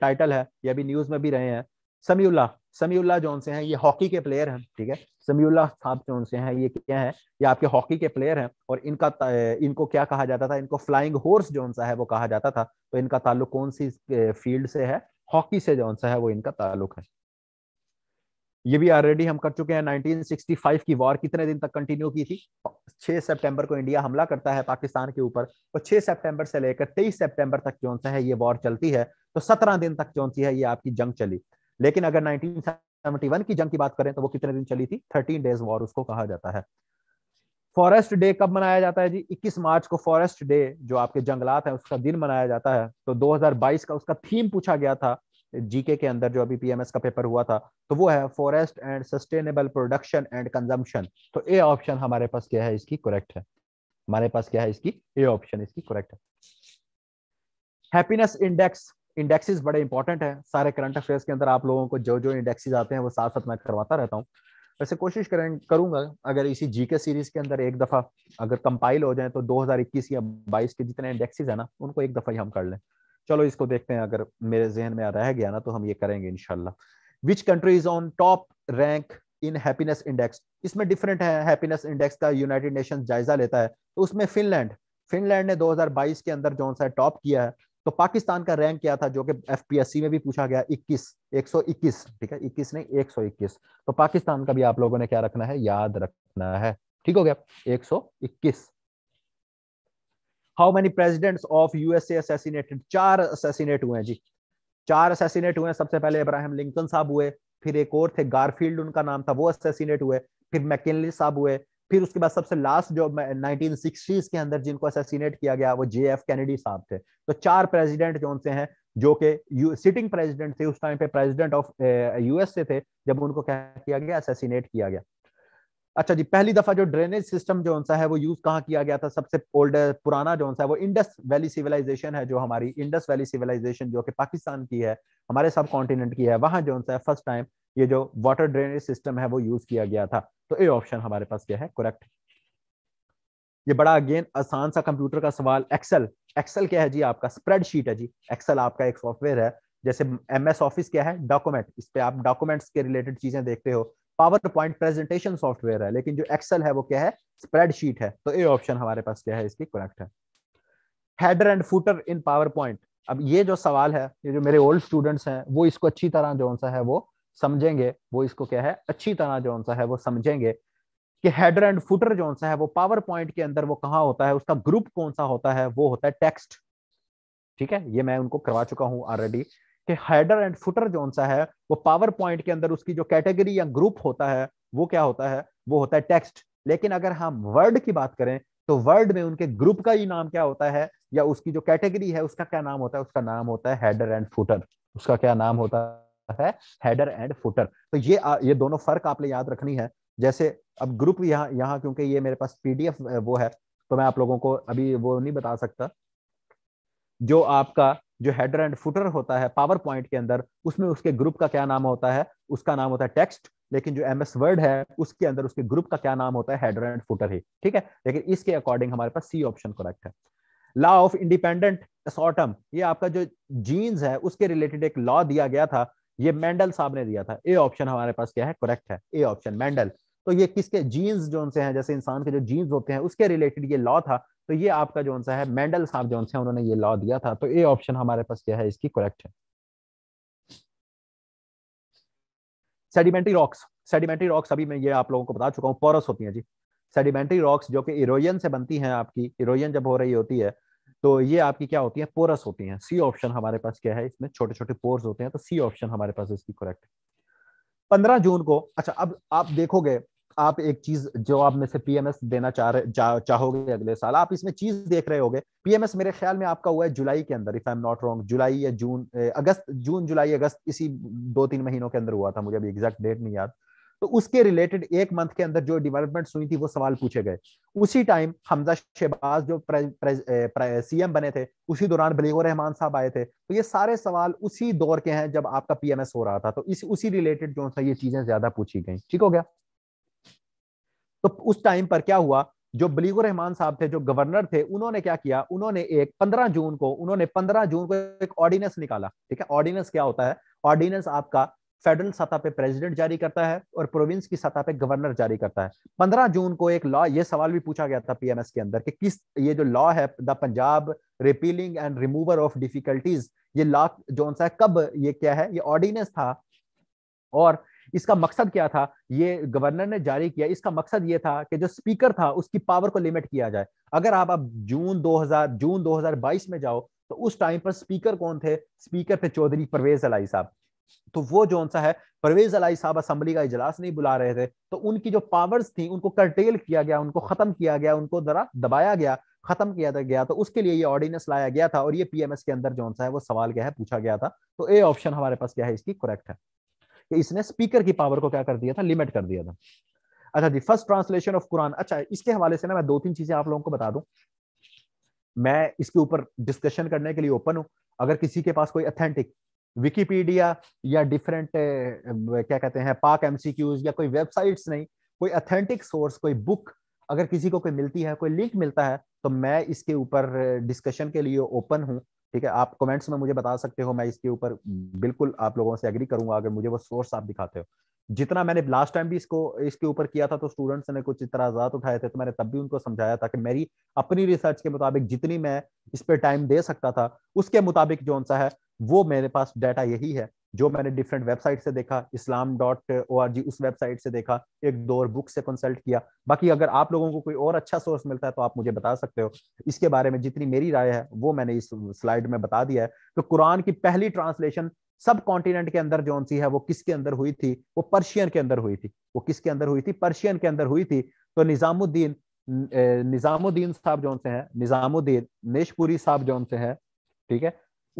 टाइटल है ये अभी न्यूज में भी रहे हैं समीउल्ला समीउल्ला जोन से हैं ये हॉकी के प्लेयर हैं ठीक है समीउल्ला साहब जोन से हैं ये क्या है ये आपके हॉकी के प्लेयर हैं और इनका इनको क्या कहा जाता था इनको फ्लाइंग हॉर्स जोन सा है वो कहा जाता था तो इनका ताल्लुक कौन सी फील्ड से है हॉकी से जोन सा है वो इनका ताल्लुक है ये भी ऑलरेडी हम कर चुके हैं 1965 की वॉर कितने दिन तक कंटिन्यू की थी 6 सितंबर को इंडिया हमला करता है पाकिस्तान के ऊपर तो 6 सितंबर से लेकर 23 सितंबर तक जो सा है ये वॉर चलती है तो 17 दिन तक जोन सी है ये आपकी जंग चली लेकिन अगर 1971 की जंग की बात करें तो वो कितने दिन चली थी 13 डेज वॉर उसको कहा जाता है फॉरेस्ट डे कब मनाया जाता है जी 21 मार्च को फॉरेस्ट डे जो आपके जंगलात है उसका दिन मनाया जाता है तो 2022 का उसका थीम पूछा गया था जीके के अंदर जो अभी पीएमएस का पेपर हुआ था तो वो है forest and sustainable production and consumption तो ए ऑप्शन हमारे पास क्या है इसकी करेक्ट है हमारे पास क्या है इसकी ए ऑप्शन इसकी करेक्ट है हैप्पीनेस इंडेक्स इंडेक्सेस बड़े इंपॉर्टेंट हैं सारे करंट अफेयर्स के अंदर आप लोगों को जो जो इंडेक्सेस आते हैं वो साथ साथ मैं करवाता रहता हूँ वैसे कोशिश करें करूंगा अगर इसी जीके सीरीज के अंदर एक दफा अगर कंपाइल हो जाए तो 2021 या 22 के जितने इंडेक्सेस है ना उनको एक दफा ही हम कर लें चलो इसको देखते हैं अगर मेरे जहन में रह गया ना तो हम ये करेंगे इनशाला which country is on top rank in happiness index इसमें डिफरेंट है हैप्पीनेस इंडेक्स का यूनाइटेड नेशन जायजा लेता है तो उसमें फिनलैंड फिनलैंड ने 2022 के अंदर जो सा टॉप किया है तो पाकिस्तान का रैंक क्या था जो कि एफ में भी पूछा गया 21 121 ठीक है 21 नहीं 121 तो पाकिस्तान का भी आप लोगों ने क्या रखना है याद रखना है ठीक हो गया 121 how many presidents of USA assassinated चार असैसिनेट हुए हैं जी चार असैसिनेट हुए हैं सबसे पहले इब्राहिम लिंकन साहब हुए फिर एक और थे गारफील्ड उनका नाम था वो असैसिनेट हुए फिर मैकेले साहब हुए फिर उसके बाद सबसे लास्ट जो 1960s के अंदर जिनको असेसिनेट किया गया वो जे एफ कैनेडी साहब थे तो चार प्रेसिडेंट जो उनसे हैं जो कि सिटिंग प्रेसिडेंट थे उस टाइम पे प्रेसिडेंट ऑफ यूएस से थे जब उनको क्या किया गया असेसिनेट किया गया अच्छा जी पहली दफा जो ड्रेनेज सिस्टम जो सा है वो यूज कहाँ किया गया था सबसे ओल्ड पुराना जो सा है वो इंडस वैली सिविलाइजेशन है जो हमारी इंडस वैली सिविलाइजेशन जो कि पाकिस्तान की है हमारे सब कॉन्टिनेंट की है वहां जो सा है फर्स्ट टाइम ये जो वाटर ड्रेनेज सिस्टम है वो यूज किया गया था तो ए ऑप्शन हमारे पास क्या है करेक्ट ये बड़ा अगेन आसान सा कंप्यूटर का सवाल एक्सेल एक्सेल क्या है जी आपका स्प्रेडशीट है जी एक्सेल आपका एक सॉफ्टवेयर है जैसे एम ऑफिस क्या है डॉक्यूमेंट इस पे आप डॉक्यूमेंट्स के रिलेटेड चीजें देखते हो पावर पॉइंट प्रेजेंटेशन सॉफ्टवेयर है लेकिन जो एक्सेल है वो क्या है स्प्रेडशीट है तो ए ऑप्शन हमारे पास क्या है इसकी करेक्ट है header and footer in PowerPoint अब ये जो सवाल है ये जो मेरे ओल्ड स्टूडेंट्स हैं वो इसको अच्छी तरह जो है वो समझेंगे वो इसको क्या है अच्छी तरह जो सा है वो समझेंगे कि हेडर एंड फुटर जो सा है वो पावर पॉइंट के अंदर वो कहाँ होता है उसका ग्रुप कौन सा होता है वो होता है टेक्स्ट ठीक है ये मैं उनको करवा चुका हूँ ऑलरेडी कि हेडर एंड फुटर जो सा है वो पावर पॉइंट के अंदर उसकी जो कैटेगरी या ग्रुप होता है वो क्या होता है वो होता है टेक्स्ट लेकिन अगर हम वर्ड की बात करें तो वर्ड में उनके ग्रुप का ही नाम क्या होता है या उसकी जो कैटेगरी है उसका क्या नाम होता है उसका नाम होता है हेडर एंड फुटर उसका क्या नाम होता है होता है हेडर एंड फुटर तो ये आ, ये दोनों फर्क आपने याद रखनी है जैसे अब ग्रुप यहाँ यहाँ क्योंकि ये मेरे पास पीडीएफ वो है तो मैं आप लोगों को अभी वो नहीं बता सकता जो आपका जो हेडर एंड फुटर होता है पावर पॉइंट के अंदर उसमें उसके ग्रुप का क्या नाम होता है उसका नाम होता है टेक्स्ट लेकिन जो एम एस वर्ड है उसके अंदर उसके ग्रुप का क्या नाम होता है हेडर एंड फुटर ही ठीक है लेकिन इसके अकॉर्डिंग हमारे पास सी ऑप्शन करेक्ट है लॉ ऑफ इंडिपेंडेंट एसोटम ये आपका जो जीन्स है उसके रिलेटेड एक लॉ दिया गया था ये मेंडल साहब ने दिया था ए ऑप्शन हमारे पास क्या है करेक्ट है ए ऑप्शन मेंडल तो ये किसके जीन्स जो उनसे हैं जैसे इंसान के जो जीन्स होते हैं उसके रिलेटेड ये लॉ था तो ये आपका जो है मेंडल साहब जो है उन्होंने ये लॉ दिया था तो ए ऑप्शन हमारे पास क्या है इसकी करेक्ट है सेडिमेंट्री रॉक्स सेडिमेंट्री रॉक्स अभी मैं ये आप लोगों को बता चुका हूँ पोरस होती है जी सेडिमेंट्री रॉक्स जो कि इरोजन से बनती हैं आपकी इरोजन जब हो रही होती है तो ये आपकी क्या होती है पोरस होती हैं सी ऑप्शन हमारे पास क्या है इसमें छोटे छोटे पोर्स होते हैं तो सी ऑप्शन हमारे पास इसकी करेक्ट पंद्रह जून को अच्छा अब आप देखोगे आप एक चीज जो आप में से पीएमएस देना चाह रहे चा, चाहोगे अगले साल आप इसमें चीज देख रहे होगे पीएमएस मेरे ख्याल में आपका हुआ है जुलाई के अंदर if I am not wrong जुलाई या जून अगस्त जून जुलाई अगस्त इसी दो तीन महीनों के अंदर हुआ था मुझे अभी एग्जैक्ट डेट नहीं याद तो उसके रिलेटेड एक मंथ के अंदर जो डेवलपमेंट्स हुई थी वो सवाल पूछे गए उसी टाइम हमजा शहबाज जो सीएम बने थे उसी दौरान बलीगो रहमान साहब आए थे तो ये सारे सवाल उसी दौर के हैं जब आपका पीएमएस हो रहा था तो इस उसी रिलेटेड जो सा ये चीजें ज्यादा पूछी गई ठीक हो गया तो उस टाइम पर क्या हुआ जो बलीगो रहमान साहब थे जो गवर्नर थे उन्होंने क्या किया उन्होंने एक 15 जून को उन्होंने 15 जून को एक ऑर्डिनेंस निकाला ठीक है ऑर्डिनेंस क्या होता है ऑर्डिनेंस आपका फेडरल सतह पे प्रेसिडेंट जारी करता है और प्रोविंस की सतह पे गवर्नर जारी करता है 15 जून को एक लॉ ये सवाल भी पूछा गया था पीएमएस के अंदर कि किस ये जो लॉ है the Punjab repealing and removal of difficulties ये लॉ जो सा कब ये क्या है ये ऑर्डिनेंस था और इसका मकसद क्या था ये गवर्नर ने जारी किया इसका मकसद ये था कि जो स्पीकर था उसकी पावर को लिमिट किया जाए अगर आप अब जून 2000 जून 2022 में जाओ तो उस टाइम पर स्पीकर कौन थे स्पीकर थे चौधरी परवेज अलाई साहब तो वो जो सा है परवेज अलाई साहब असम्बली का इजलास नहीं बुला रहे थे तो उनकी जो पावर्स थी उनको कर्टेल किया गया उनको खत्म किया गया उनको जरा दबाया गया खत्म किया गया तो उसके लिए ये ऑर्डिनेंस लाया गया था और ये पीएमएस के अंदर जो सा है वो सवाल क्या है पूछा गया था तो ए ऑप्शन हमारे पास क्या है इसकी करेक्ट है कि इसने स्पीकर की पावर को क्या कर दिया था लिमिट कर दिया था अच्छा जी फर्स्ट ट्रांसलेशन ऑफ कुरान अच्छा इसके हवाले से ना मैं दो तीन चीजें आप लोगों को बता दूं मैं इसके ऊपर डिस्कशन करने के लिए ओपन हूं अगर किसी के पास कोई अथेंटिक विकीपीडिया या डिफरेंट क्या कहते हैं पाक एमसीक्यूज या कोई वेबसाइट्स नहीं कोई अथेंटिक सोर्स कोई बुक अगर किसी को कोई मिलती है कोई लिंक मिलता है तो मैं इसके ऊपर डिस्कशन के लिए ओपन हूँ ठीक है आप कमेंट्स में मुझे बता सकते हो मैं इसके ऊपर बिल्कुल आप लोगों से एग्री करूंगा अगर मुझे वो सोर्स आप दिखाते हो जितना मैंने लास्ट टाइम भी इसको इसके ऊपर किया था तो स्टूडेंट्स ने कुछ इतराजात उठाए थे तो मैंने तब भी उनको समझाया था कि मेरी अपनी रिसर्च के मुताबिक जितनी मैं इस पर टाइम दे सकता था उसके मुताबिक जो सा है वो मेरे पास डाटा यही है जो मैंने डिफरेंट वेबसाइट से देखा इस्लाम डॉट ओ आर जी उस वेबसाइट से देखा एक दो और बुक से कंसल्ट किया बाकी अगर आप लोगों को कोई और अच्छा सोर्स मिलता है तो आप मुझे बता सकते हो इसके बारे में जितनी मेरी राय है वो मैंने इस स्लाइड में बता दिया है तो कुरान की पहली ट्रांसलेशन सब कॉन्टिनेंट के अंदर जो सी है वो किसके अंदर हुई थी वो पर्शियन के अंदर हुई थी वो किसके अंदर हुई थी पर्शियन के अंदर हुई थी तो निजामुद्दीन निजामुद्दीन साहब जो से है निजामुद्दीन नेशपुरी साहब जो से है ठीक है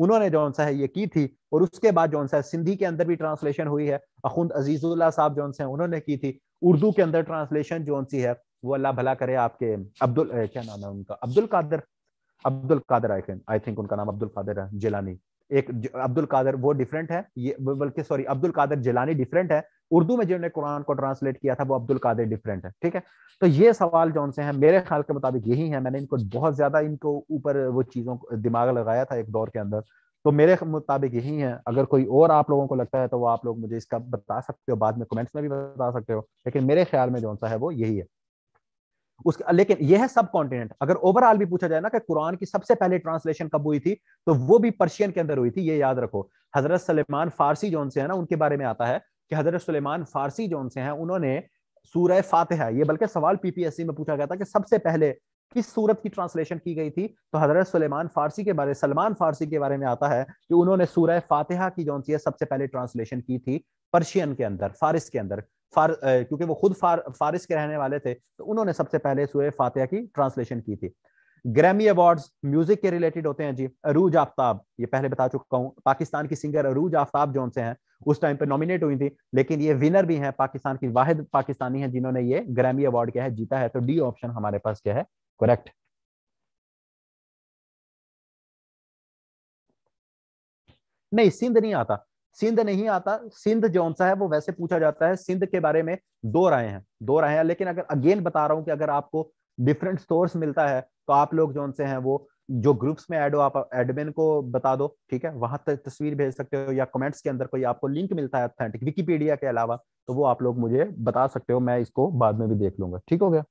उन्होंने जो सा है ये की थी और उसके बाद जो सा है सिंधी के अंदर भी ट्रांसलेशन हुई है अखुंद अजीजुल्ला साहब जो से उन्होंने की थी उर्दू के अंदर ट्रांसलेशन जो सी है वो अल्लाह भला करे आपके अब्दुल क्या नाम है उनका Abdul Qadir Abdul Qadir I think I think उनका नाम अब्दुल कादर है जिलानी एक अब्दुल कादर वो डिफरेंट है ये बल्कि sorry Abdul Qadir Jilani different है उर्दू में जिन्होंने कुरान को ट्रांसलेट किया था वो अब्दुल कादिर डिफरेंट है ठीक है तो ये सवाल जो से हैं मेरे ख्याल के मुताबिक यही है मैंने इनको बहुत ज्यादा इनको ऊपर वो चीजों को दिमाग लगाया था एक दौर के अंदर तो मेरे मुताबिक यही है अगर कोई और आप लोगों को लगता है तो वो आप लोग मुझे इसका बता सकते हो बाद में कमेंट्स में भी बता सकते हो लेकिन मेरे ख्याल में जो सा है वो यही है उस लेकिन यह है सब कॉन्टिनेंट अगर ओवरऑल भी पूछा जाए ना कि कुरान की सबसे पहले ट्रांसलेशन कब हुई थी तो वो भी पर्शियन के अंदर हुई थी ये याद रखो हजरत सलेमान फारसी जोन से है ना उनके बारे में आता है कि हजरत सलेमान फारसी जोन से है उन्होंने सूरह फातिहा ये बल्कि सवाल पीपीएससी में पूछा गया था कि सबसे पहले किस सूरत की ट्रांसलेशन की गई थी तो हजरत सलेमान फारसी के बारे सलमान फारसी के बारे में आता है कि उन्होंने सूरह फातिहा की जो सी है सबसे पहले ट्रांसलेशन की थी पर्शियन के अंदर फारिस के अंदर फार क्योंकि वो खुद फार फारिस के रहने वाले थे तो उन्होंने सबसे पहले सुय फातिया की ट्रांसलेशन की थी ग्रैमी अवार्ड्स म्यूजिक के रिलेटेड होते हैं जी अरूज आफ्ताब ये पहले बता चुका हूँ पाकिस्तान की सिंगर अरूज आफ्ताब जो उनसे हैं उस टाइम पे नॉमिनेट हुई थी लेकिन ये विनर भी हैं पाकिस्तान की वाहिद पाकिस्तानी हैं जिन्होंने ये ग्रैमी अवार्ड क्या है जीता है तो डी ऑप्शन हमारे पास क्या है करेक्ट नहीं सिंध तो नहीं आता सिंध नहीं आता सिंध जौन सा है वो वैसे पूछा जाता है सिंध के बारे में दो राय हैं दो राय हैं लेकिन अगर अगेन बता रहा हूं कि अगर आपको डिफरेंट सोर्स मिलता है तो आप लोग जौन से हैं वो जो ग्रुप्स में ऐड हो आप एडमिन को बता दो ठीक है वहां तक तस्वीर भेज सकते हो या कमेंट्स के अंदर कोई आपको लिंक मिलता है अथेंटिक विकीपीडिया के अलावा तो वो आप लोग मुझे बता सकते हो मैं इसको बाद में भी देख लूंगा ठीक हो गया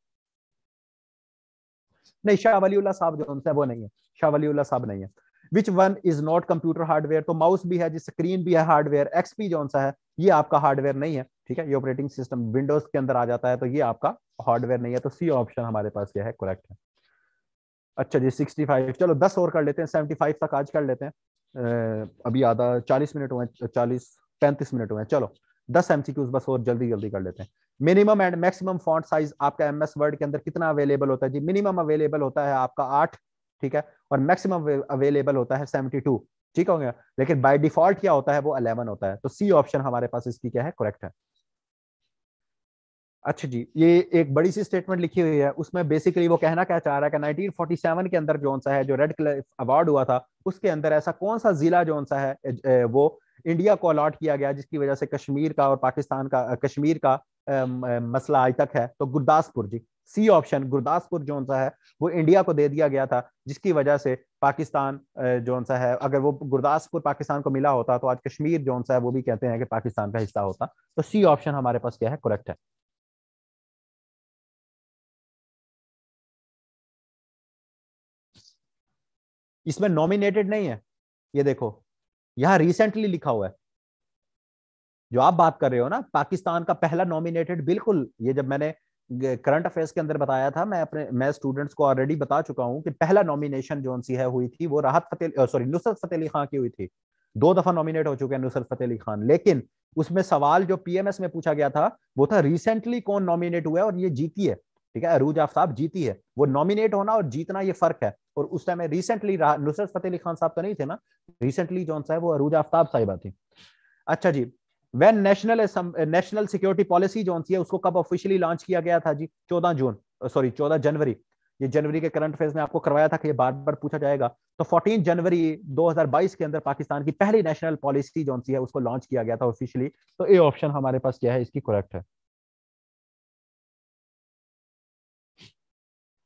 नहीं शाह वली साहब जो उनसे वो नहीं है शाह वली साहब नहीं है which one is not computer hardware तो माउस भी है जिस स्क्रीन भी है हार्डवेयर एक्सपी जो सा है ये आपका हार्डवेयर नहीं है ठीक है ये ऑपरेटिंग सिस्टम विंडोज के अंदर आ जाता है तो ये आपका हार्डवेयर नहीं है तो सी ऑप्शन हमारे पास ये है करेक्ट है अच्छा जी फाइव चलो दस और कर लेते हैं फाइव तक आज कर लेते हैं अभी आधा चालीस मिनट हुए चालीस पैंतीस मिनट हुए चलो 10 एमसीक्यूज बस और जल्दी जल्दी कर लेते हैं minimum and maximum font size आपका एमएस वर्ड के अंदर कितना अवेलेबल होता है जी मिनिमम अवेलेबल होता है आपका आठ ठीक है और मैक्सिमम अवेलेबल होता है सेवेंटी टू ठीक हो गया लेकिन बाय डिफॉल्ट क्या होता है वो अलेवन होता है तो सी ऑप्शन हमारे पास इसकी क्या है करेक्ट है अच्छा जी ये एक बड़ी सी स्टेटमेंट लिखी हुई है उसमें बेसिकली वो कहना क्या चाह रहा है कि 1947 के अंदर जो सा है जो रेड कलर अवार्ड हुआ था उसके अंदर ऐसा कौन सा जिला जो सा है वो इंडिया को अलॉट किया गया जिसकी वजह से कश्मीर का और पाकिस्तान का कश्मीर का मसला आज तक है तो गुरदासपुर जी सी ऑप्शन गुरदासपुर जो सा है वो इंडिया को दे दिया गया था जिसकी वजह से पाकिस्तान जो सा है अगर वो गुरदासपुर पाकिस्तान को मिला होता तो आज कश्मीर जो सा है वो भी कहते हैं कि पाकिस्तान का हिस्सा होता तो सी ऑप्शन हमारे पास क्या है करेक्ट है इसमें नॉमिनेटेड नहीं है ये देखो यहां रिसेंटली लिखा हुआ है जो आप बात कर रहे हो ना पाकिस्तान का पहला नॉमिनेटेड बिल्कुल ये जब मैंने करंट अफेयर्स के अंदर बताया था मैं अपने मैं स्टूडेंट्स को ऑलरेडी बता चुका हूँ कि पहला नॉमिनेशन जो सी है हुई थी वो राहत फतेह सॉरी नुसरत फतेह अली खान की हुई थी दो दफा नॉमिनेट हो चुके हैं नुसरत फतेह अली खान लेकिन उसमें सवाल जो पीएमएस में पूछा गया था वो था रिसेंटली कौन नॉमिनेट हुआ है और ये जीती है ठीक है अरूज आफ्ताब जीती है वो नॉमिनेट होना और जीतना ये फर्क है और उस टाइम रिसेंटली नुसरत फतेह अली खान साहब तो नहीं थे ना रिसेंटली जो सा है वो अरूज आफ्ताब साहिबा थी अच्छा जी when national national security policy जो है उसको कब ऑफिशियली लॉन्च किया गया था जी चौदह जून सॉरी uh, चौदह जनवरी ये जनवरी के करंट फेज में आपको करवाया था कि ये बार बार पूछा जाएगा तो 14 जनवरी 2022 के अंदर पाकिस्तान की पहली नेशनल पॉलिसी जो है उसको लॉन्च किया गया था ऑफिशियली तो ये ऑप्शन हमारे पास क्या है इसकी करेक्ट है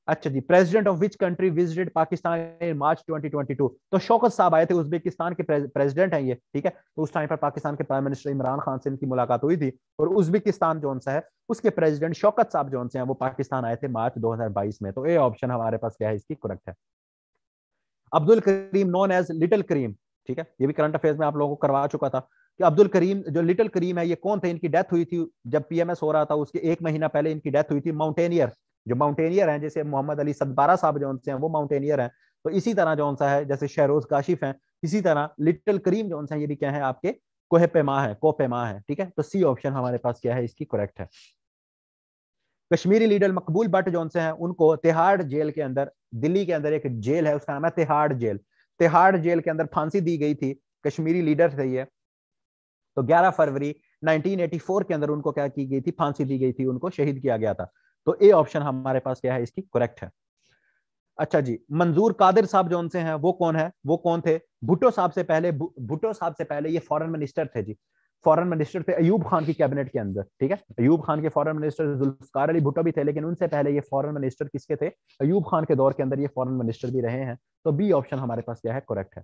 अच्छा जी president of which country visited Pakistan in March 2022 तो शौकत साहब आए थे उज्बेकिस्तान के प्रेसिडेंट हैं ये ठीक है तो उस टाइम पर पाकिस्तान के प्राइम मिनिस्टर इमरान खान से इनकी मुलाकात हुई थी और उज्बेकिस्तान जो सा है उसके प्रेसिडेंट शौकत साहब जो से हैं वो पाकिस्तान आए थे मार्च 2022 में तो ए ऑप्शन हमारे पास क्या है इसकी करेक्ट है Abdul Karim known as little Karim ठीक है ये भी करंट अफेयर में आप लोगों को करवा चुका था कि अब्दुल करीम जो लिटिल करीम है ये कौन थे इनकी डेथ हुई थी जब पीएमएस हो रहा था उसके एक महीना पहले इनकी डेथ हुई थी माउंटेनियर जो माउंटेनियर हैं जैसे मोहम्मद अली सदबारा साहब जो उनसे हैं वो माउंटेनियर हैं तो इसी तरह जो है जैसे शहरोज काशिफ हैं इसी तरह लिटिल करीम जो है ये भी क्या है आपके कोहे पेमा है को पेमा है ठीक है तो सी ऑप्शन हमारे पास क्या है इसकी करेक्ट है कश्मीरी लीडर मकबूल भट्ट जो है उनको तिहाड़ जेल के अंदर दिल्ली के अंदर एक जेल है उसका नाम है तिहाड़ जेल तिहाड़ जेल के अंदर फांसी दी गई थी कश्मीरी लीडर थे ये तो 11 फरवरी 1984 के अंदर उनको क्या की गई थी फांसी दी गई थी उनको शहीद किया गया था तो ए ऑप्शन हमारे पास क्या है इसकी करेक्ट है अच्छा जी मंजूर कादिर साहब जो उनसे हैं वो कौन है वो कौन थे भुट्टो साहब से पहले भुट्टो साहब से पहले ये फॉरेन मिनिस्टर थे जी फॉरेन मिनिस्टर थे अयूब खान की कैबिनेट के अंदर ठीक है अयूब खान के फॉरेन मिनिस्टर जुल्फकार अली भुट्टो भी थे लेकिन उनसे पहले ये फॉरेन मिनिस्टर किसके थे अयूब खान के दौर के अंदर ये फॉरेन मिनिस्टर भी रहे हैं तो बी ऑप्शन हमारे पास क्या है करेक्ट है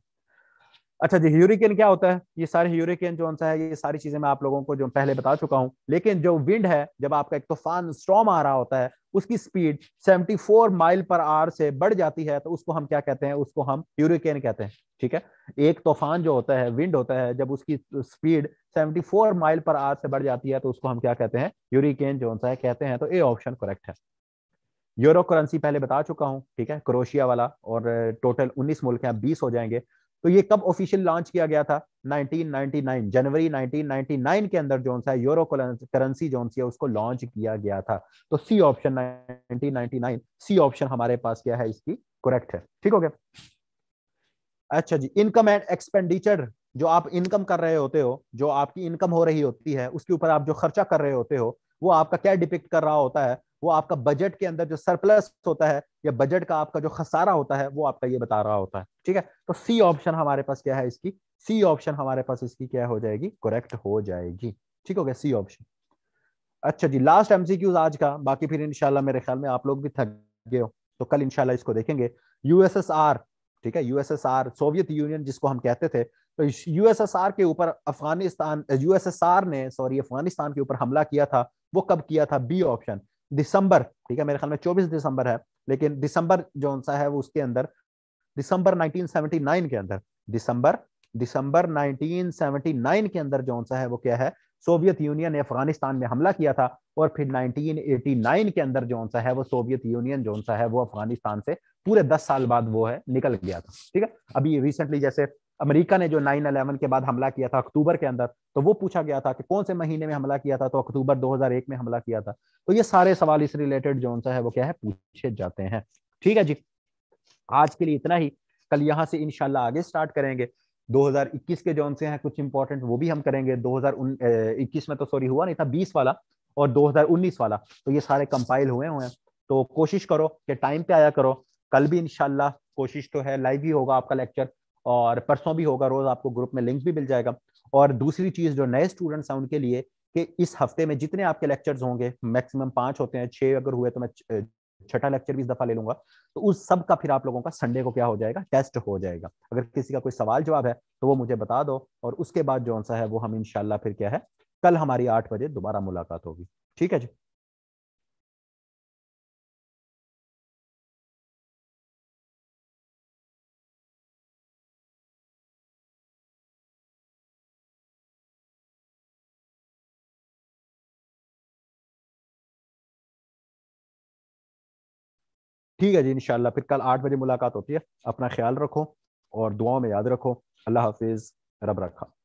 अच्छा जी ह्यूरिकेन क्या होता है ये सारे ह्यूरिकेन जो है ये सारी चीजें मैं आप लोगों को जो पहले बता चुका हूँ लेकिन जो विंड है जब आपका एक तूफान स्ट्रॉम आ रहा होता है उसकी स्पीड 74 माइल पर आवर से बढ़ जाती है तो उसको हम क्या कहते हैं उसको हम ह्यूरिकेन कहते हैं ठीक है एक तूफान जो होता है विंड होता है जब उसकी स्पीड 74 माइल पर आवर से बढ़ जाती है तो उसको हम क्या कहते हैं ह्यूरिकेन जो है कहते हैं तो ए ऑप्शन करेक्ट है यूरो करेंसी पहले बता चुका हूँ ठीक है क्रोशिया वाला और टोटल 19 मुल्क हैं 20 हो जाएंगे तो ये कब ऑफिशियल लॉन्च किया गया था 1999 जनवरी 1999 के अंदर जो सा यूरो करेंसी जो है उसको लॉन्च किया गया था तो सी ऑप्शन 1999 सी ऑप्शन हमारे पास क्या है इसकी करेक्ट है ठीक हो गया अच्छा जी इनकम एंड एक्सपेंडिचर जो आप इनकम कर रहे होते हो जो आपकी इनकम हो रही होती है उसके ऊपर आप जो खर्चा कर रहे होते हो वो आपका क्या डिपिक्ट कर रहा होता है वो आपका बजट के अंदर जो सरप्लस होता है या बजट का आपका जो खसारा होता है वो आपका ये बता रहा होता है ठीक है तो सी ऑप्शन हमारे पास क्या है इसकी सी ऑप्शन हमारे पास इसकी क्या हो जाएगी करेक्ट हो जाएगी ठीक हो गया सी ऑप्शन अच्छा जी लास्ट एमसीक्यूज आज का बाकी फिर इनशाला मेरे ख्याल में आप लोग भी थक गए हो तो कल इनशाला इसको देखेंगे यूएसएसआर ठीक है यूएसएसआर सोवियत यूनियन जिसको हम कहते थे तो यूएसएसआर के ऊपर अफगानिस्तान यूएसएसआर ने सॉरी अफगानिस्तान के ऊपर हमला किया था वो कब किया था बी ऑप्शन दिसंबर ठीक है मेरे ख्याल में 24 दिसंबर है लेकिन दिसंबर जो सा है वो उसके अंदर दिसंबर 1979 के अंदर दिसंबर दिसंबर 1979 के अंदर जो सा है वो क्या है सोवियत यूनियन ने अफगानिस्तान में हमला किया था और फिर 1989 के अंदर जो सा है वो सोवियत यूनियन जो सा है वो अफगानिस्तान से पूरे दस साल बाद वो है निकल गया था ठीक है अभी रिसेंटली जैसे अमेरिका ने जो नाइन अलेवन के बाद हमला किया था अक्टूबर के अंदर तो वो पूछा गया था कि कौन से महीने में हमला किया था तो अक्टूबर 2001 में हमला किया था तो ये सारे सवाल इस रिलेटेड जो सा है वो क्या है पूछे जाते हैं ठीक है जी आज के लिए इतना ही कल यहाँ से इनशाला आगे स्टार्ट करेंगे 2021 के जो से हैं कुछ इंपॉर्टेंट वो भी हम करेंगे 2021 में तो सॉरी हुआ नहीं था 20 वाला और 2019 वाला तो ये सारे कंपाइल हुए हुए हैं तो कोशिश करो कि टाइम पे आया करो कल भी इनशाला कोशिश तो है लाइव ही होगा आपका लेक्चर और परसों भी होगा रोज आपको ग्रुप में लिंक भी मिल जाएगा और दूसरी चीज जो नए स्टूडेंट्स हैं उनके लिए कि इस हफ्ते में जितने आपके लेक्चर्स होंगे मैक्सिमम पांच होते हैं छह अगर हुए तो मैं छठा लेक्चर भी इस दफा ले लूंगा तो उस सब का फिर आप लोगों का संडे को क्या हो जाएगा टेस्ट हो जाएगा अगर किसी का कोई सवाल जवाब है तो वो मुझे बता दो और उसके बाद जो सा है वो हम इनशाला फिर क्या है कल हमारी आठ बजे दोबारा मुलाकात होगी ठीक है जी ठीक है जी इनशाला फिर कल आठ बजे मुलाकात होती है अपना ख्याल रखो और दुआओं में याद रखो अल्लाह हाफिज़ रब रखा